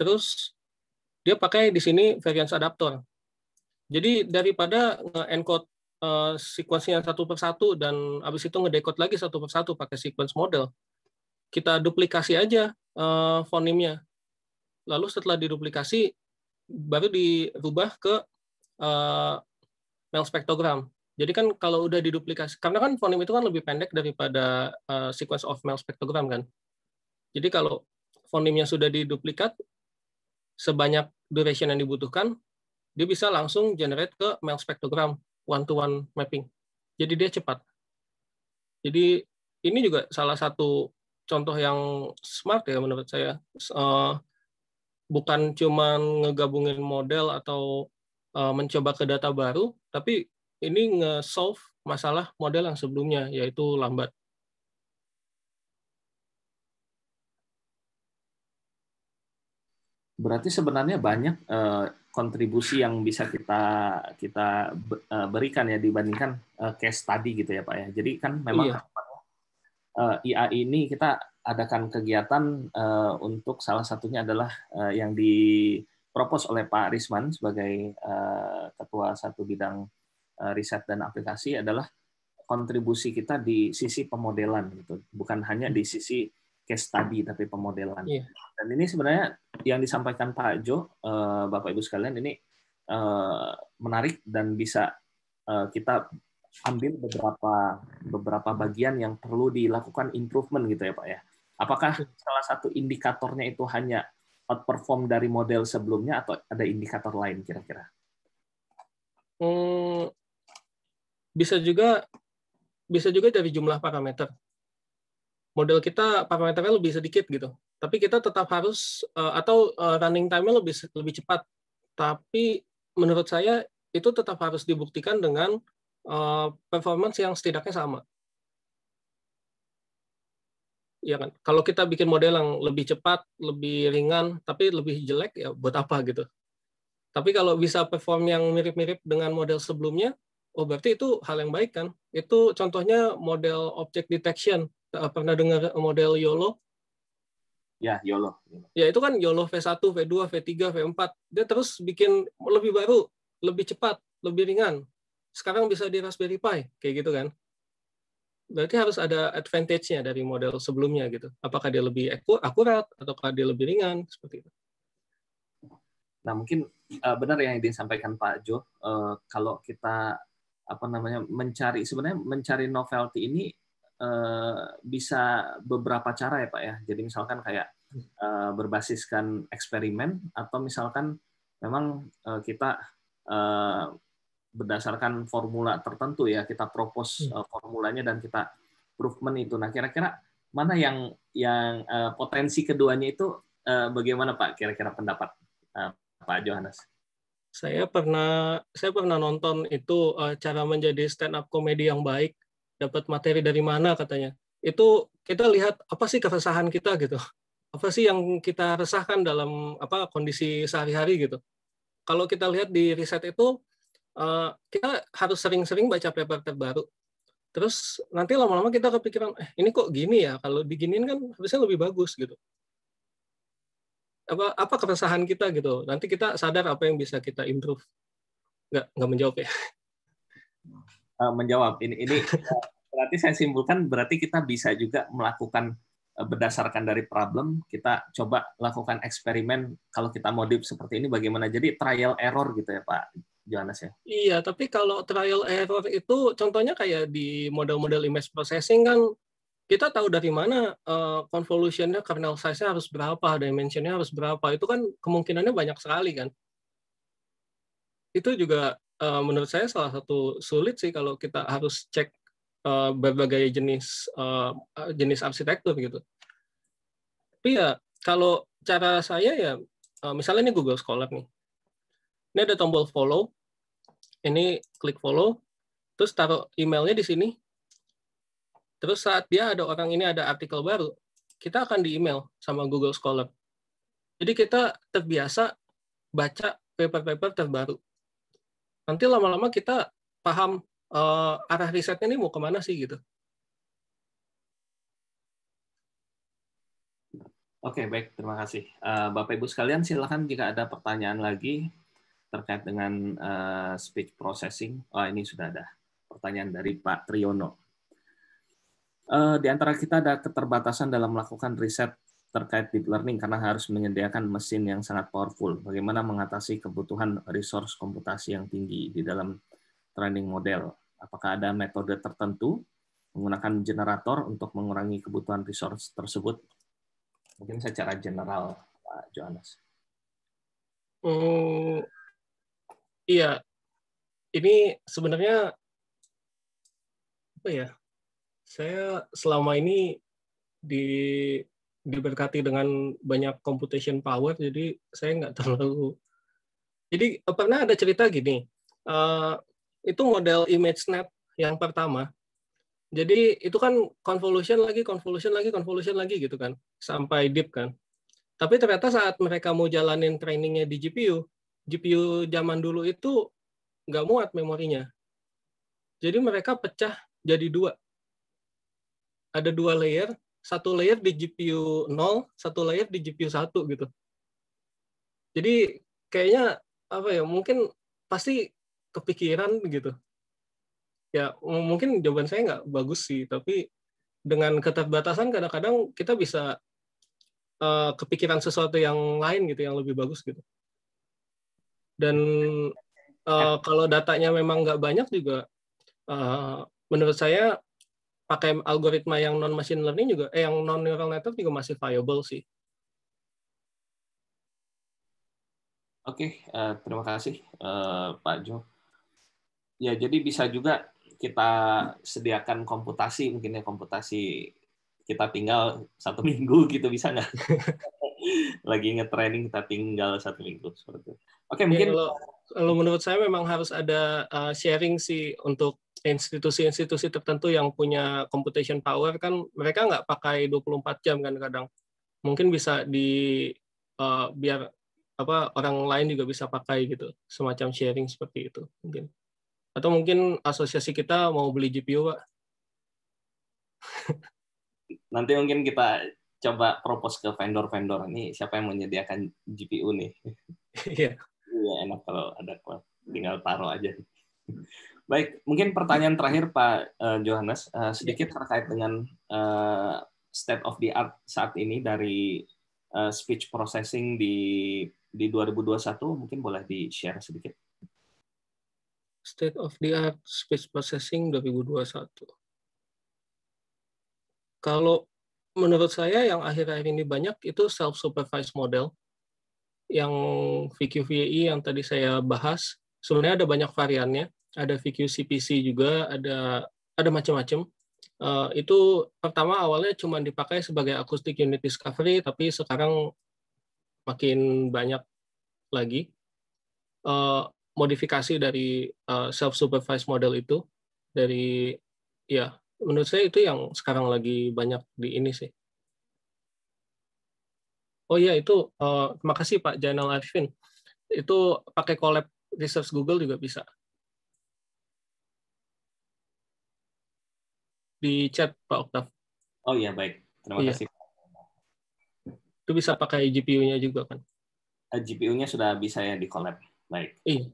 terus dia pakai di sini variance adaptor. Jadi daripada encode uh, eh, sequence-nya satu persatu dan habis itu ngedekod lagi satu persatu pakai sequence model, kita duplikasi aja uh, fonimnya. Lalu setelah diduplikasi, baru dirubah ke uh, mel spektrogram. Jadi kan kalau udah diduplikasi, karena kan fonim itu kan lebih pendek daripada uh, sequence of mel spektrogram kan. Jadi kalau fonimnya sudah diduplikat sebanyak duration yang dibutuhkan, dia bisa langsung generate ke mail spectrogram one to one mapping. Jadi dia cepat. Jadi ini juga salah satu contoh yang smart ya menurut saya. Eh, bukan cuma ngegabungin model atau eh, mencoba ke data baru, tapi ini nge-solve masalah model yang sebelumnya, yaitu lambat. Berarti sebenarnya banyak eh, kontribusi yang bisa kita kita eh, berikan ya dibandingkan eh, case tadi gitu ya Pak ya. Jadi kan memang iya. IA ini kita adakan kegiatan untuk salah satunya adalah uh, yang dipropos oleh Pak Risman sebagai ketua satu bidang riset dan aplikasi adalah kontribusi kita di sisi pemodelan gitu. Bukan hanya di sisi case study tapi pemodelan. Yeah. Dan ini sebenarnya yang disampaikan Pak Jo, uh, Bapak Ibu sekalian ini uh, menarik dan bisa uh, kita ambil beberapa beberapa bagian yang perlu dilakukan improvement gitu ya Pak ya. Apakah iya. salah satu indikatornya itu hanya outperform dari model sebelumnya atau ada indikator lain kira-kira? Hmm, bisa juga bisa juga dari jumlah parameter model kita parameternya lebih sedikit gitu. Tapi kita tetap harus uh, atau uh, running time-nya lebih lebih cepat. Tapi menurut saya itu tetap harus dibuktikan dengan uh, performance yang setidaknya sama. Ya kan. Kalau kita bikin model yang lebih cepat, lebih ringan, tapi lebih jelek ya buat apa gitu. Tapi kalau bisa perform yang mirip-mirip dengan model sebelumnya, oh berarti itu hal yang baik kan. Itu contohnya model object detection Eh, pernah dengar model YOLO? Ya, YOLO. Ya, itu kan YOLO V1, V2, V3, V4. Dia terus bikin lebih baru, lebih cepat, lebih ringan. Sekarang bisa di Raspberry Pi, kayak gitu kan. Berarti harus ada advantage-nya dari model sebelumnya gitu. Apakah dia lebih akurat, ataukah dia lebih ringan, seperti itu. Nah, mungkin uh, benar yang disampaikan Pak Jo, uh, kalau kita apa namanya mencari sebenarnya mencari novelty ini Eh, bisa beberapa cara ya Pak ya. Jadi misalkan kayak eh, berbasiskan eksperimen atau misalkan memang eh, kita berdasarkan formula tertentu ya kita propose hmm. formulanya dan kita improvement itu. Nah kira-kira mana yang yang potensi keduanya itu bagaimana Pak kira-kira pendapat Pak Johannes? Saya pernah saya pernah nonton itu cara menjadi stand up komedi yang baik dapat materi dari mana katanya itu kita lihat apa sih keresahan kita gitu apa sih yang kita resahkan dalam apa kondisi sehari-hari gitu kalau kita lihat di riset itu eh, kita harus sering-sering baca paper terbaru terus nanti lama-lama kita kepikiran eh ini kok gini ya kalau diginiin kan harusnya lebih bagus gitu apa apa keresahan kita gitu nanti kita sadar apa yang bisa kita improve nggak nggak menjawab ya Eh, menjawab. Ini ini eh, berarti saya simpulkan berarti kita bisa juga melakukan eh, berdasarkan dari problem kita coba lakukan eksperimen kalau kita modif seperti ini bagaimana jadi trial error gitu ya Pak Johannes ya. Iya, tapi kalau trial error itu contohnya kayak di model-model image processing kan kita tahu dari mana uh, convolutionnya kernel size-nya harus berapa, dimensionnya harus berapa. Itu kan kemungkinannya banyak sekali kan. Itu juga Eh, menurut saya salah satu sulit sih kalau kita harus cek uh, berbagai jenis uh, jenis arsitektur gitu. Tapi ya kalau cara saya ya uh, misalnya ini Google Scholar nih. Ini ada tombol follow. Ini klik follow, terus taruh emailnya di sini. Terus saat dia ada orang ini ada artikel baru, kita akan di email sama Google Scholar. Jadi kita terbiasa baca paper-paper terbaru Nanti lama-lama kita paham uh, arah risetnya ini mau kemana sih gitu. Oke, okay, baik. Terima kasih. Uh, Bapak Ibu sekalian, silahkan jika ada pertanyaan lagi terkait dengan uh, speech processing. Oh, ini sudah ada pertanyaan dari Pak Triyono Uh, di antara kita ada keterbatasan dalam melakukan riset terkait deep learning karena harus menyediakan mesin yang sangat powerful. Bagaimana mengatasi kebutuhan resource komputasi yang tinggi di dalam training model? Apakah ada metode tertentu menggunakan generator untuk mengurangi kebutuhan resource tersebut? Mungkin secara general, Pak Johannes. Hmm, iya, ini sebenarnya apa ya? Saya selama ini di diberkati dengan banyak computation power jadi saya nggak terlalu jadi eh, pernah ada cerita gini uh, itu model image snap yang pertama jadi itu kan convolution lagi convolution lagi convolution lagi gitu kan sampai deep kan tapi ternyata saat mereka mau jalanin trainingnya di GPU GPU zaman dulu itu nggak muat memorinya jadi mereka pecah jadi dua ada dua layer satu layer di GPU 0, satu layer di GPU 1 gitu. Jadi kayaknya apa ya, mungkin pasti kepikiran gitu. Ya mungkin jawaban saya nggak bagus sih, tapi dengan keterbatasan kadang-kadang kita bisa uh, kepikiran sesuatu yang lain gitu, yang lebih bagus gitu. Dan uh, kalau datanya memang nggak banyak juga, uh, menurut saya pakai algoritma yang non machine learning juga eh yang non neural network juga masih viable sih. Oke, okay, uh, eh, terima kasih uh, Pak Jo. Ya, jadi bisa juga kita sediakan komputasi, mungkin ya komputasi kita tinggal satu minggu gitu bisa nggak? Lagi nge-training kita tinggal satu minggu seperti itu. Oke, okay, ya, mungkin kalau, menurut saya memang harus ada uh, sharing sih untuk institusi-institusi tertentu yang punya computation power kan mereka nggak pakai 24 jam kan kadang mungkin bisa di uh, biar apa orang lain juga bisa pakai gitu semacam sharing seperti itu mungkin atau mungkin asosiasi kita mau beli GPU pak nanti mungkin kita coba propose ke vendor-vendor ini siapa yang menyediakan GPU nih iya yeah. enak kalau ada tinggal taruh aja Baik, mungkin pertanyaan terakhir Pak eh, Johannes uh, sedikit terkait dengan uh, state of the art saat ini dari uh, speech processing di di 2021 mungkin boleh di share sedikit. State of the art speech processing 2021. Kalau menurut saya yang akhir-akhir ini banyak itu self supervised model yang VQVI e yang tadi saya bahas sebenarnya ada banyak variannya ada VQ CPC juga, ada ada macam-macam. Uh, itu pertama awalnya cuma dipakai sebagai acoustic unit discovery, tapi sekarang makin banyak lagi uh, modifikasi dari uh, self-supervised model itu. Dari ya menurut saya itu yang sekarang lagi banyak di ini sih. Oh iya itu uh, terima kasih Pak Janel Arifin. Itu pakai collab research Google juga bisa. di chat Pak Oktav. Oh iya baik, terima iya. kasih. Itu bisa pakai GPU-nya juga kan? Eh, GPU-nya sudah bisa ya di collab. Baik. Iya.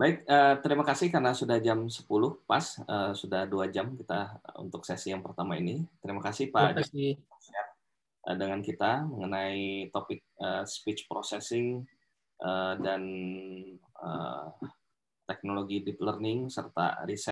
Baik, eh, terima kasih karena sudah jam 10 pas, eh, sudah dua jam kita untuk sesi yang pertama ini. Terima kasih Pak terima kasih. dengan kita mengenai topik speech processing dan teknologi deep learning serta riset